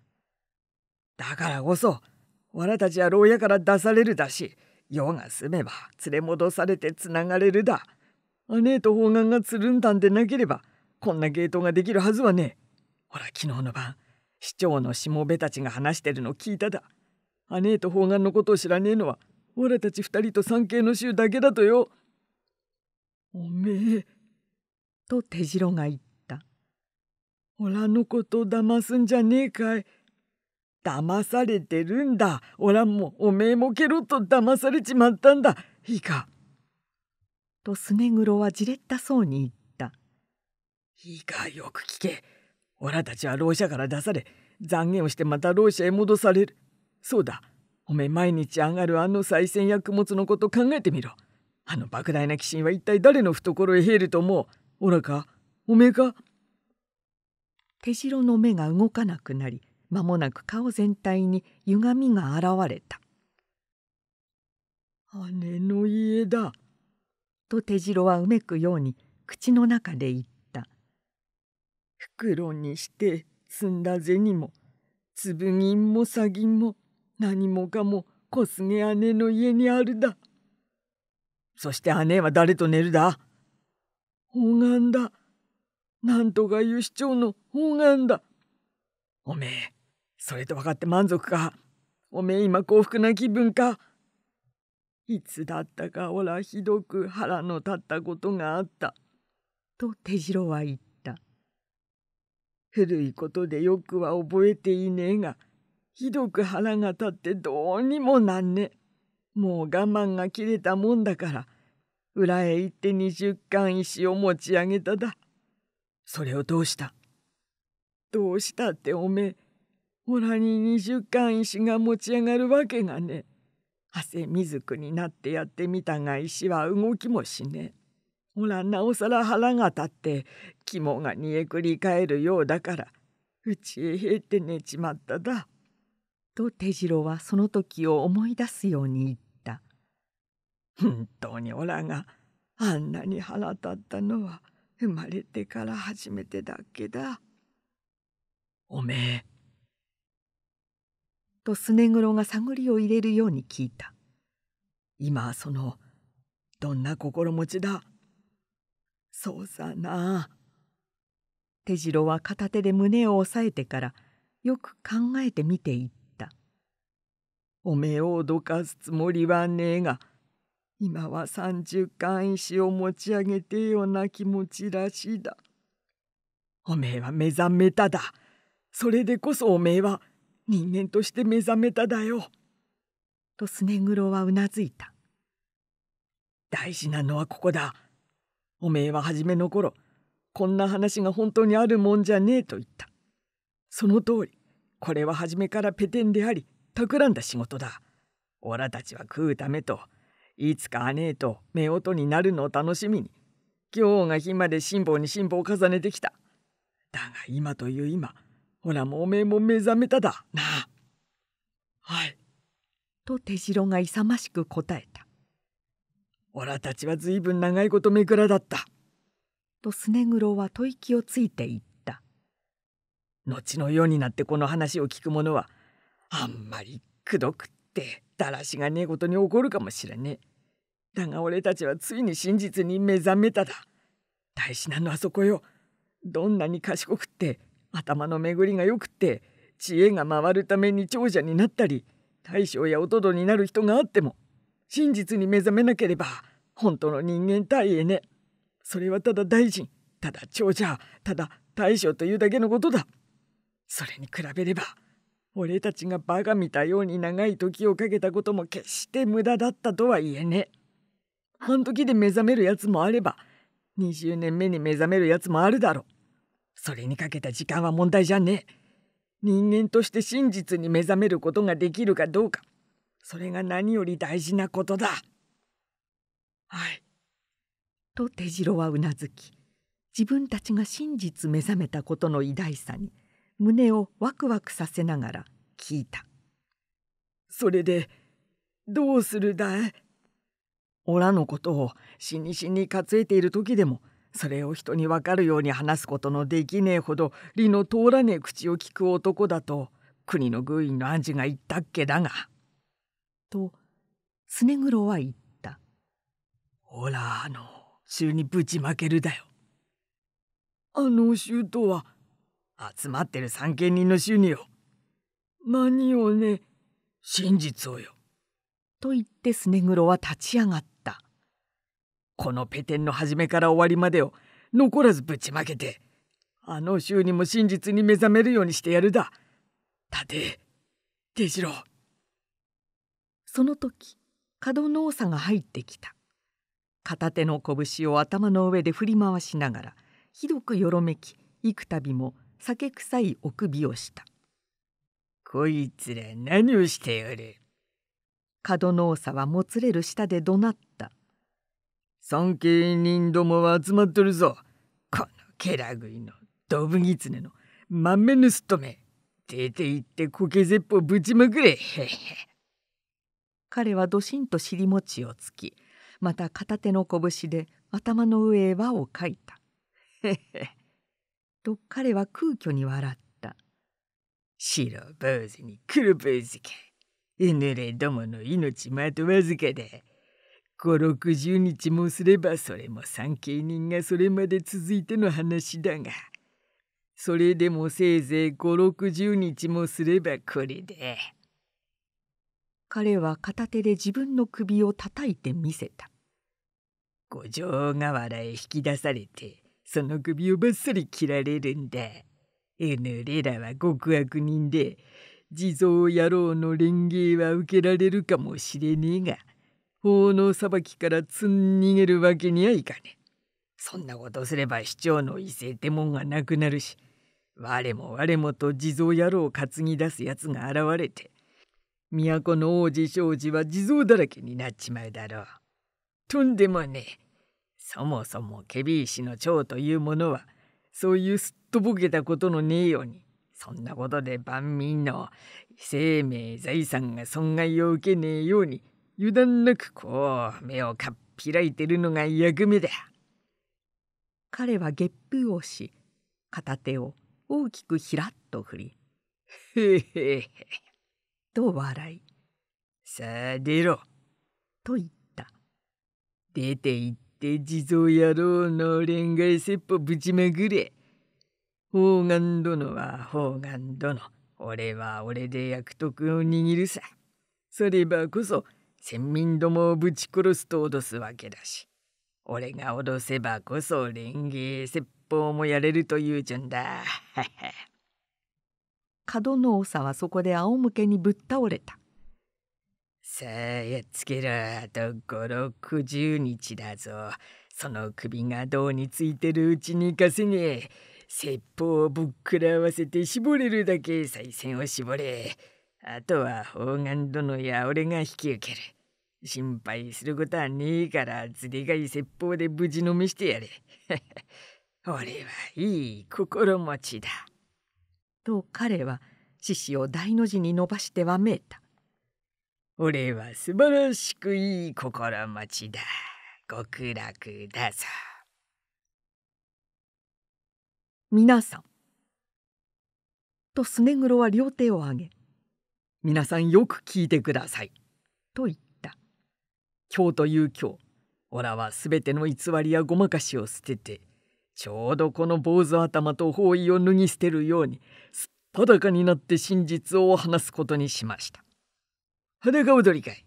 だからこそわらたちは牢屋から出されるだし世が済めば連れ戻されてつながれるだ姉と方眼がつるんだんでなければこんな芸当ができるはずはねえ。ほら昨日の晩市長のしもべたちが話してるの聞いただ姉と方眼のことを知らねえのはわたち二人と三景の衆だけだとよおめえと手白が言おらのこと騙すんじゃねえかい。騙されてるんだ。おらもおめえもケロッと騙されちまったんだ。いいか。とスネグロはじれったそうに言った。いいかよく聞け。おらたちはろう者から出され、残念をしてまたろう者へ戻される。そうだ。おめえ毎日上がるあの再銭や供物のこと考えてみろ。あの莫大な寄進は一体誰の懐へ入ると思う。おらかおめえか手代の目が動かなくなり間もなく顔全体に歪みが現れた「姉の家だ」と手白はうめくように口の中で言った「袋にして積んだ銭も粒銀も詐銀も何もかも小菅姉の家にあるだ」そして姉は誰と寝るだ」「おがんだ」なんとかいう市長の方眼だ。おめえ、それと分かって満足か。おめえ今幸福な気分か。いつだったかおらひどく腹の立ったことがあった。と手城は言った。古いことでよくは覚えていねえが、ひどく腹が立ってどうにもなんね。もう我慢が切れたもんだから、裏へ行って二十貫石を持ち上げただ。それをどうしたどうしたっておめえおらに20貫石が持ち上がるわけがね汗水くになってやってみたが石は動きもしねおらなおさら腹が立って肝が煮えくり返るようだからうちへへって寝ちまっただ。と手次郎はその時を思い出すように言った。本当におらがあんなに腹立ったのは生まれてから初めてだっけだ。おめえ。とすねロが探りを入れるように聞いた。今はその、どんな心持ちだ。そうさな。手白は片手で胸を押さえてからよく考えてみていった。おめえを脅かすつもりはねえが今は30貫石を持ち上げてような気持ちらしいだ。おめえは目覚めただ。それでこそおめえは人間として目覚めただよ。とスネグロはうなずいた。大事なのはここだ。おめえは初めの頃、こんな話が本当にあるもんじゃねえと言った。その通り、これは初めからペテンであり、企んだ仕事だ。おらたちは食うためと、いつか姉と夫婦になるのを楽しみに今日が日まで辛抱に辛抱を重ねてきただが今という今ほらもうおめえも目覚めただなあはいと手代が勇ましく答えたおらたちはずいぶん長いことめくらだったとすねぐろは吐息をついていった後の世になってこの話を聞く者はあんまりくどくってだらしがねえことにるかもしれねえ。だが俺たちはついに真実に目覚めただ。大事なのはそこよ。どんなに賢くって頭の巡りがよくって知恵が回るために長者になったり大将やおとどになる人があっても真実に目覚めなければ本当の人間体へね。それはただ大臣ただ長者ただ大将というだけのことだ。それに比べれば俺たちがバカ見たように長い時をかけたことも決して無駄だったとは言えねえ。半時で目覚めるやつもあれば20年目に目覚めるやつもあるだろう。それにかけた時間は問題じゃねえ。人間として真実に目覚めることができるかどうかそれが何より大事なことだ。はい。と手白はうなずき自分たちが真実目覚めたことの偉大さに胸をワクワクさせながら聞いたそれでどうするだいおらのことを死に死に担いている時でもそれを人にわかるように話すことのできねえほど理の通らねえ口を聞く男だと国の軍医の暗示が言ったっけだが。とスネグロは言った「おらあの衆にぶちまけるだよ」あの衆とは集まってる三軒人の収によ。何をね真実をよ」と言ってスネグロは立ち上がったこのペテンの始めから終わりまでを残らずぶちまけてあの衆にも真実に目覚めるようにしてやるだ立て定次郎その時角の多さが入ってきた片手の拳を頭の上で振り回しながらひどくよろめき幾度も酒臭いお首をしたこいつら何をしておる角の多さはもつれる舌で怒鳴った尊敬人どもは集まっとるぞこのけら食いのドブギツネの豆盗め出て行ってこ苔鉄砲ぶちまくれ彼はどしんと尻餅をつきまた片手の拳で頭の上へ輪をかいた。へへと彼は空虚に笑った。白坊主に黒坊主か。犬れどもの命まとわずかで。五六十日もすればそれも産経人がそれまで続いての話だが。それでもせいぜい五六十日もすればこれで。彼は片手で自分の首を叩いてみせた。五条河原へ引き出されてその首をばっさり切られるんだ。N レラは極悪人で、地蔵野郎の連芸は受けられるかもしれねえが、法の裁きからつん逃げるわけにはいかねえ。そんなことすれば市長の威勢ってもんがなくなるし、我も我もと地蔵野郎を担ぎ出すやつが現れて、都の王子商事は地蔵だらけになっちまうだろう。とんでもねえ。そもそもケビー氏の蝶というものはそういうすっとぼけたことのねえようにそんなことで万民の生命財産が損害を受けねえように油断なくこう目をかっぴらいてるのが役目だ。彼は月風をし片手を大きくひらっと振り「へへへ」と笑い「さあ出ろ」と言った出て行って地蔵野郎の恋愛説法ぶちまぐれ。方眼殿は方眼殿。俺は俺で役得を握るさ。そればこそ、先民どもをぶち殺すと脅すわけだし。俺が脅せばこそ連芸説法もやれるというじゃんだ。角の長はそこで仰向けにぶっ倒れた。さあやっつけろあと5六十日だぞその首が胴についてるうちに行かせねえ説法をぶっくらわせて絞れるだけ再選を絞れあとは方眼殿や俺が引き受ける心配することはねえからずでがい説法で無事飲みしてやれ 俺はいい心持ちだと彼は獅子を大の字に伸ばしてはめいた俺は素晴らしくいい心持ちだ。極楽だぞ。皆さん。とスネグロは両手を上げ、皆さんよく聞いてください。と言った。今日という今日、オラはすべての偽りやごまかしを捨てて、ちょうどこの坊主頭と包囲を脱ぎ捨てるように、すっぱだかになって真実を話すことにしました。裸踊りかい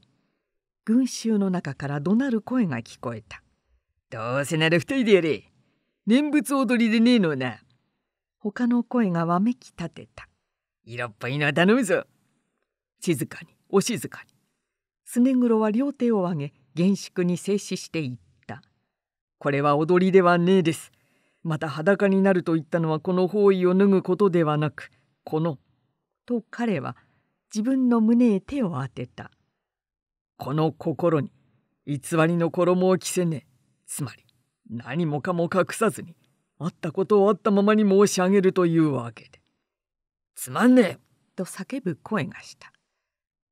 群衆の中から怒鳴る声が聞こえたどうせなら二人でやれ念仏踊りでねえのな他の声がわめき立てた色っぽいのは頼むぞ静かにお静かにスネグロは両手を上げ厳粛に静止していったこれは踊りではねえですまた裸になると言ったのはこの方位を脱ぐことではなくこの」と彼は自分の胸へ手を当てた。この心に偽りの衣を着せねつまり何もかも隠さずにあったことをあったままに申し上げるというわけで。つまんねえと叫ぶ声がした。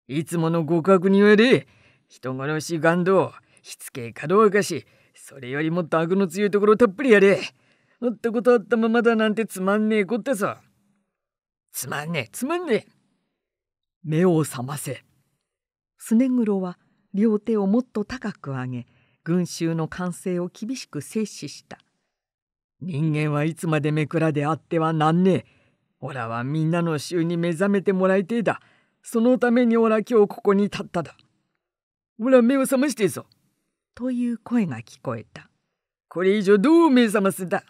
いつものご確認より人殺し願動、しつけかどうかし、それよりもダグの強いところたっぷりやれ。あったことあったままだなんてつまんねえこったさ。つまんねえ、つまんねえ。目を覚ませ。スネグロは両手をもっと高く上げ群衆の歓声を厳しく制止した。人間はいつまで目くらであってはなんねえ。おらはみんなの衆に目覚めてもらいてえだ。そのためにおら今日ここに立っただ。おら目を覚ましてえぞ。という声が聞こえた。これ以上どう目覚ますだ。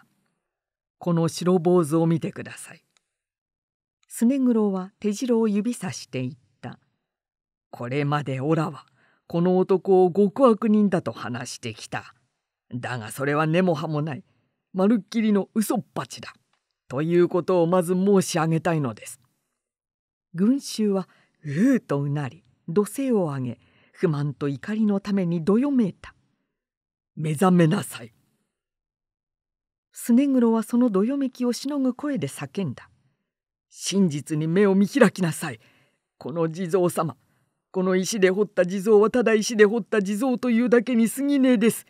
この白坊主を見てください。スネグロは手白を指さしていった。これまでオラはこの男を極悪人だと話してきた。だがそれは根も葉もない。まるっきりの嘘っぱちだ。ということをまず申し上げたいのです。群衆はううとうなり土星を上げ不満と怒りのためにどよめいた。目覚めなさい。スネグロはそのどよめきをしのぐ声で叫んだ。真実に目を見開きなさい。この地蔵様。この石で掘った地蔵はただ石で掘った地蔵というだけに過ぎねえです。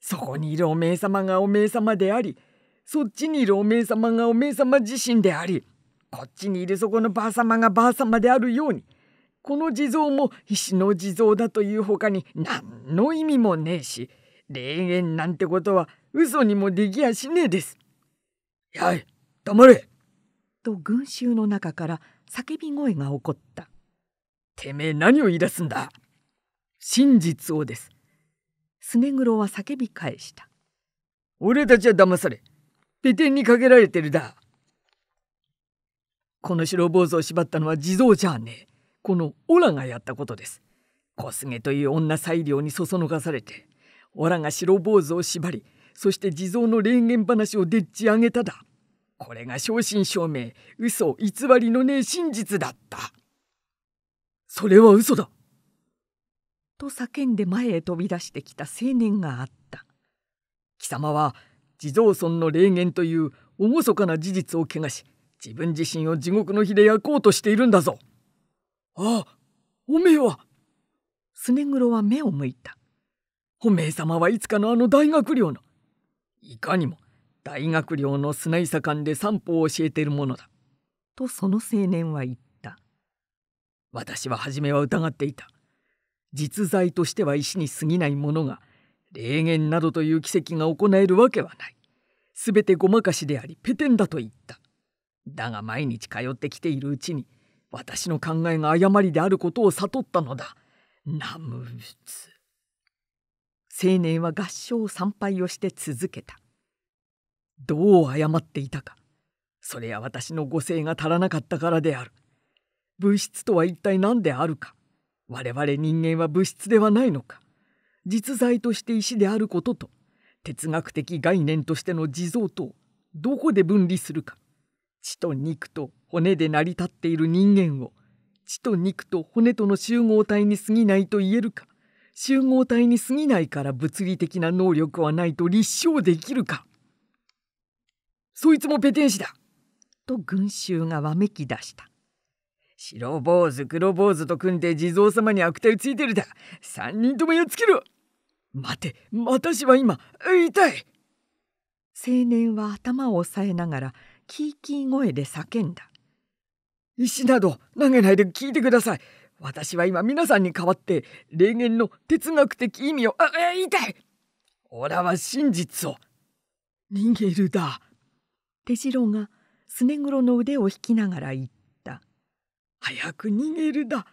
そこにいるおめえ様がおめえ様であり、そっちにいるおめえ様がおめえ様自身であり、こっちにいるそこのばあ様がばあ様であるように、この地蔵も石の地蔵だというほかに何の意味もねえし、霊言なんてことは嘘にもできやしねえです。やい、黙れと群衆の中から叫び声が起こった「てめえ何を言い出すんだ真実をです」スネグロは叫び返した「俺たちは騙されペテンにかけられてるだ」この白坊主を縛ったのは地蔵じゃねえこのオラがやったことです小菅という女裁量にそそのかされてオラが白坊主を縛りそして地蔵の霊言話をでっち上げただこれが正真正銘嘘偽りのねえ真実だったそれは嘘だと叫んで前へ飛び出してきた青年があった貴様は地蔵尊の霊言という厳かな事実を汚し自分自身を地獄の火で焼こうとしているんだぞああおめえはスネグロは目を向いたおめえ様はいつかのあの大学寮のいかにも大学寮の砂井左官で散歩を教えているものだ。とその青年は言った。私は初めは疑っていた。実在としては石に過ぎないものが霊言などという奇跡が行えるわけはない。すべてごまかしでありペテンだと言った。だが毎日通ってきているうちに私の考えが誤りであることを悟ったのだ。ナムスツ。青年は合唱参拝をして続けた。どう謝っていたかそれは私の語声が足らなかったからである物質とは一体何であるか我々人間は物質ではないのか実在として石であることと哲学的概念としての地蔵とどこで分離するか血と肉と骨で成り立っている人間を血と肉と骨との集合体に過ぎないと言えるか集合体に過ぎないから物理的な能力はないと立証できるかそいつもペテン師だと群衆がわめき出した白坊主黒坊主と組んで地蔵様に悪態ついてるだ三人ともやっつけろ待て私は今痛い青年は頭を押さえながらキーキー声で叫んだ石など投げないで聞いてください私は今皆さんに代わって霊言の哲学的意味をあ痛い俺は真実を逃げるだ手郎がすね黒の腕を引きながら言った「早く逃げるだ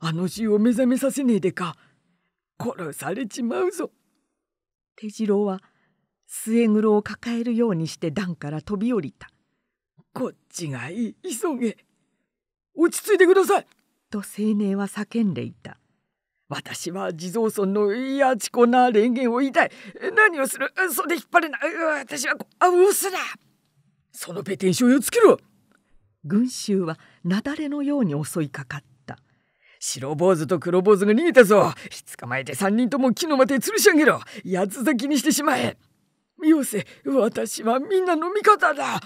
あの死を目覚めさせねえでか殺されちまうぞ」手郎は末黒を抱えるようにして段から飛び降りた「こっちがいい急げ落ち着いてください!」と青年は叫んでいた。私は地蔵尊のいやちこな霊言を言いたい。何をする袖れ引っ張れな。い。私はこ、あ、うすら。そのペテン師をやっつけろ群衆は雪崩のように襲いかかった白坊主と黒坊主が逃げたぞ捕まえて三人とも木の間で吊るし上げろ八つ咲きにしてしまえよせ私はみんなの味方だ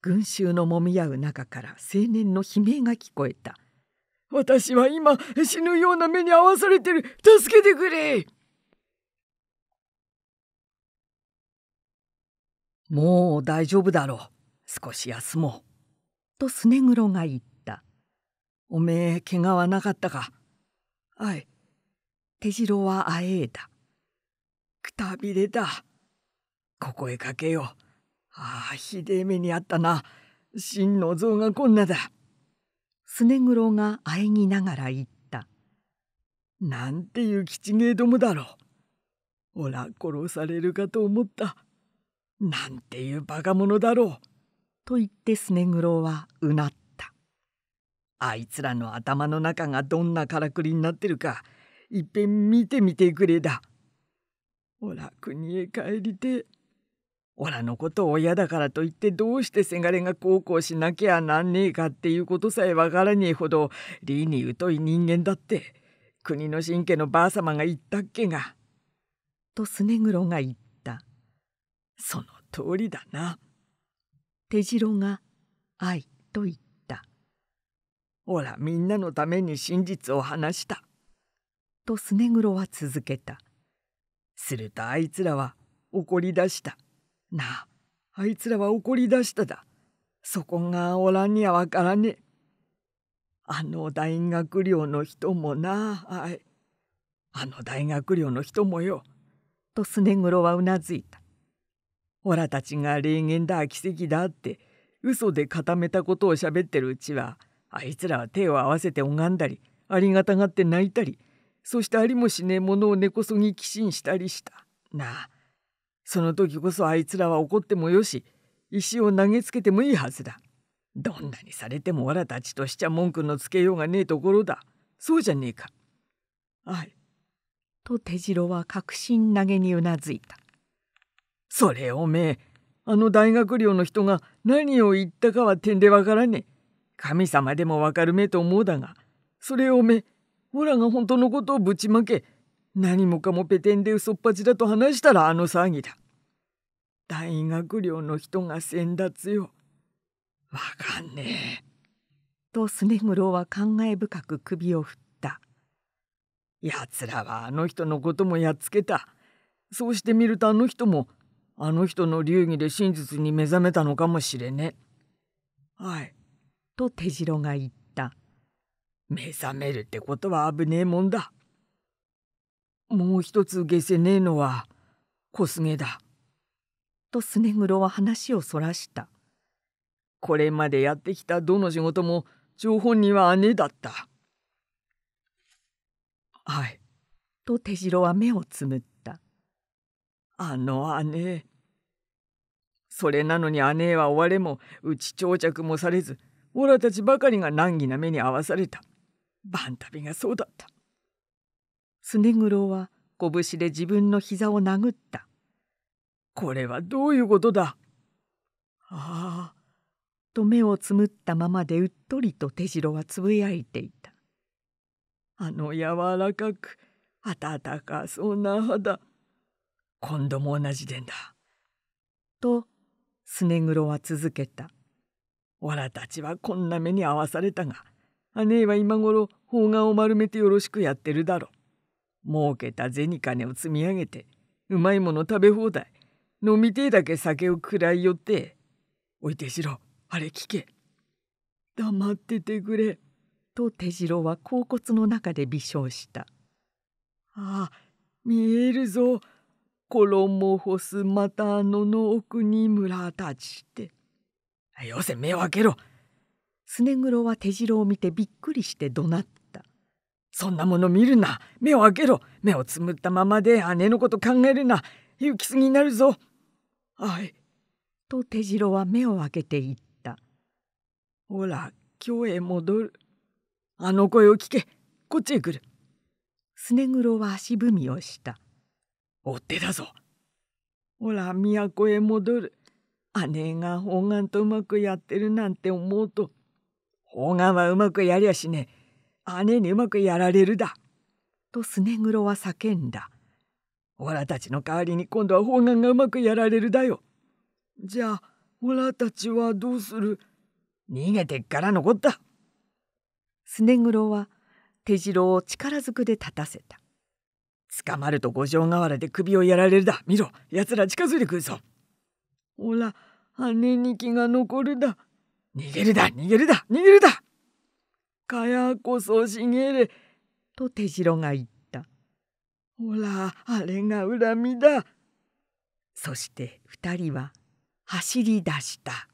群衆のもみ合う中から青年の悲鳴が聞こえた私は今死ぬような目に遭わされてる助けてくれもう大丈夫だろう少し休もう」とスネグロが言った「おめえ怪我はなかったか?」「はい」手城はあえいだ「くたびれだここへかけようああひでえ目にあったな真の像がこんなだ」スネグロがあえぎながら言った「なんていう吉芸どもだろう」「おら殺されるかと思った」なんていうバカ者だろう」と言ってスネグロはうなったあいつらの頭の中がどんなからくりになってるかいっぺん見てみてくれだおら国へ帰りておらのことを親だからといってどうしてせがれが孝行しなきゃなんねえかっていうことさえわからねえほど理に疎い人間だって国の神家のばあさまが言ったっけが。とスネグロが言った。その通りだな。手白が「愛」と言った「ほらみんなのために真実を話した」とスネグロは続けたするとあいつらは怒り出した「なああいつらは怒り出しただそこがおらんにはわからねえ」あの大学寮の人もなあはいあの大学寮の人もよ」とスネグロはうなずいたオたちが霊言だ奇跡だって嘘で固めたことをしゃべってるうちはあいつらは手を合わせて拝んだりありがたがって泣いたりそしてありもしねえものを根こそぎ寄進したりしたなあその時こそあいつらは怒ってもよし石を投げつけてもいいはずだどんなにされてもおらたちとしちゃ文句のつけようがねえところだそうじゃねえかはいと手白は確信投げにうなずいたそれおめえ、あの大学寮の人が何を言ったかは点でわからねえ。神様でもわかるめと思うだが、それおめえ、オラが本当のことをぶちまけ、何もかもペテンで嘘っぱちだと話したらあの騒ぎだ。大学寮の人が先達よ。わかんねえ。とスネグロは感慨深く首を振った。やつらはあの人のこともやっつけた。そうしてみるとあの人もあの人の流儀で真実に目覚めたのかもしれね。はい。と手白が言った。目覚めるってことは危ねえもんだ。もう一つ下せねえのは小菅だ。とスネグロは話をそらした。これまでやってきたどの仕事も張本人は姉だった。はい。と手白は目をつむった。あの姉。それなのに姉は追われもうち長着もされず、オラたちばかりが難儀な目に遭わされた。バンタビがそうだった。スネグロは拳で自分の膝を殴った。これはどういうことだああ。と目をつむったままでうっとりと手代はつぶやいていた。あの柔らかく、暖かそうな肌。今度も同じでんだ。とスネグロは続けた。おらたちはこんな目に遭わされたが姉は今頃方眼を丸めてよろしくやってるだろう。儲けた銭金を積み上げてうまいもの食べ放題飲みてえだけ酒を食らいよっておい手ろあれ聞け黙っててくれと手代は甲骨の中で微笑したああ見えるぞ衣干すまた野の奥に村たちて。よせ目を開けろ。すねぐろは手白を見てびっくりして怒鳴った。そんなもの見るな目を開けろ目をつむったままで姉のこと考えるな行き過ぎになるぞ。はい。と手白は目を開けて言った。ほら京へ戻る。あの声を聞けこっちへ来る。すねぐろは足踏みをした。追ってだぞほら都へ戻る姉が方眼とうまくやってるなんて思うと方眼はうまくやりゃしねえ姉にうまくやられるだ」とすねぐろは叫んだ「オラたちの代わりに今度は方眼がうまくやられるだよ」じゃあオラたちはどうする逃げてっから残った」すねぐろは手次郎を力ずくで立たせた捕まると五条河原で首をやられるだ見ろ奴ら近づいてくるぞほら羽に気が残るだ逃げるだ逃げるだ逃げるだかやこそ茂れと手代が言ったほらあれが恨みだそして二人は走り出した。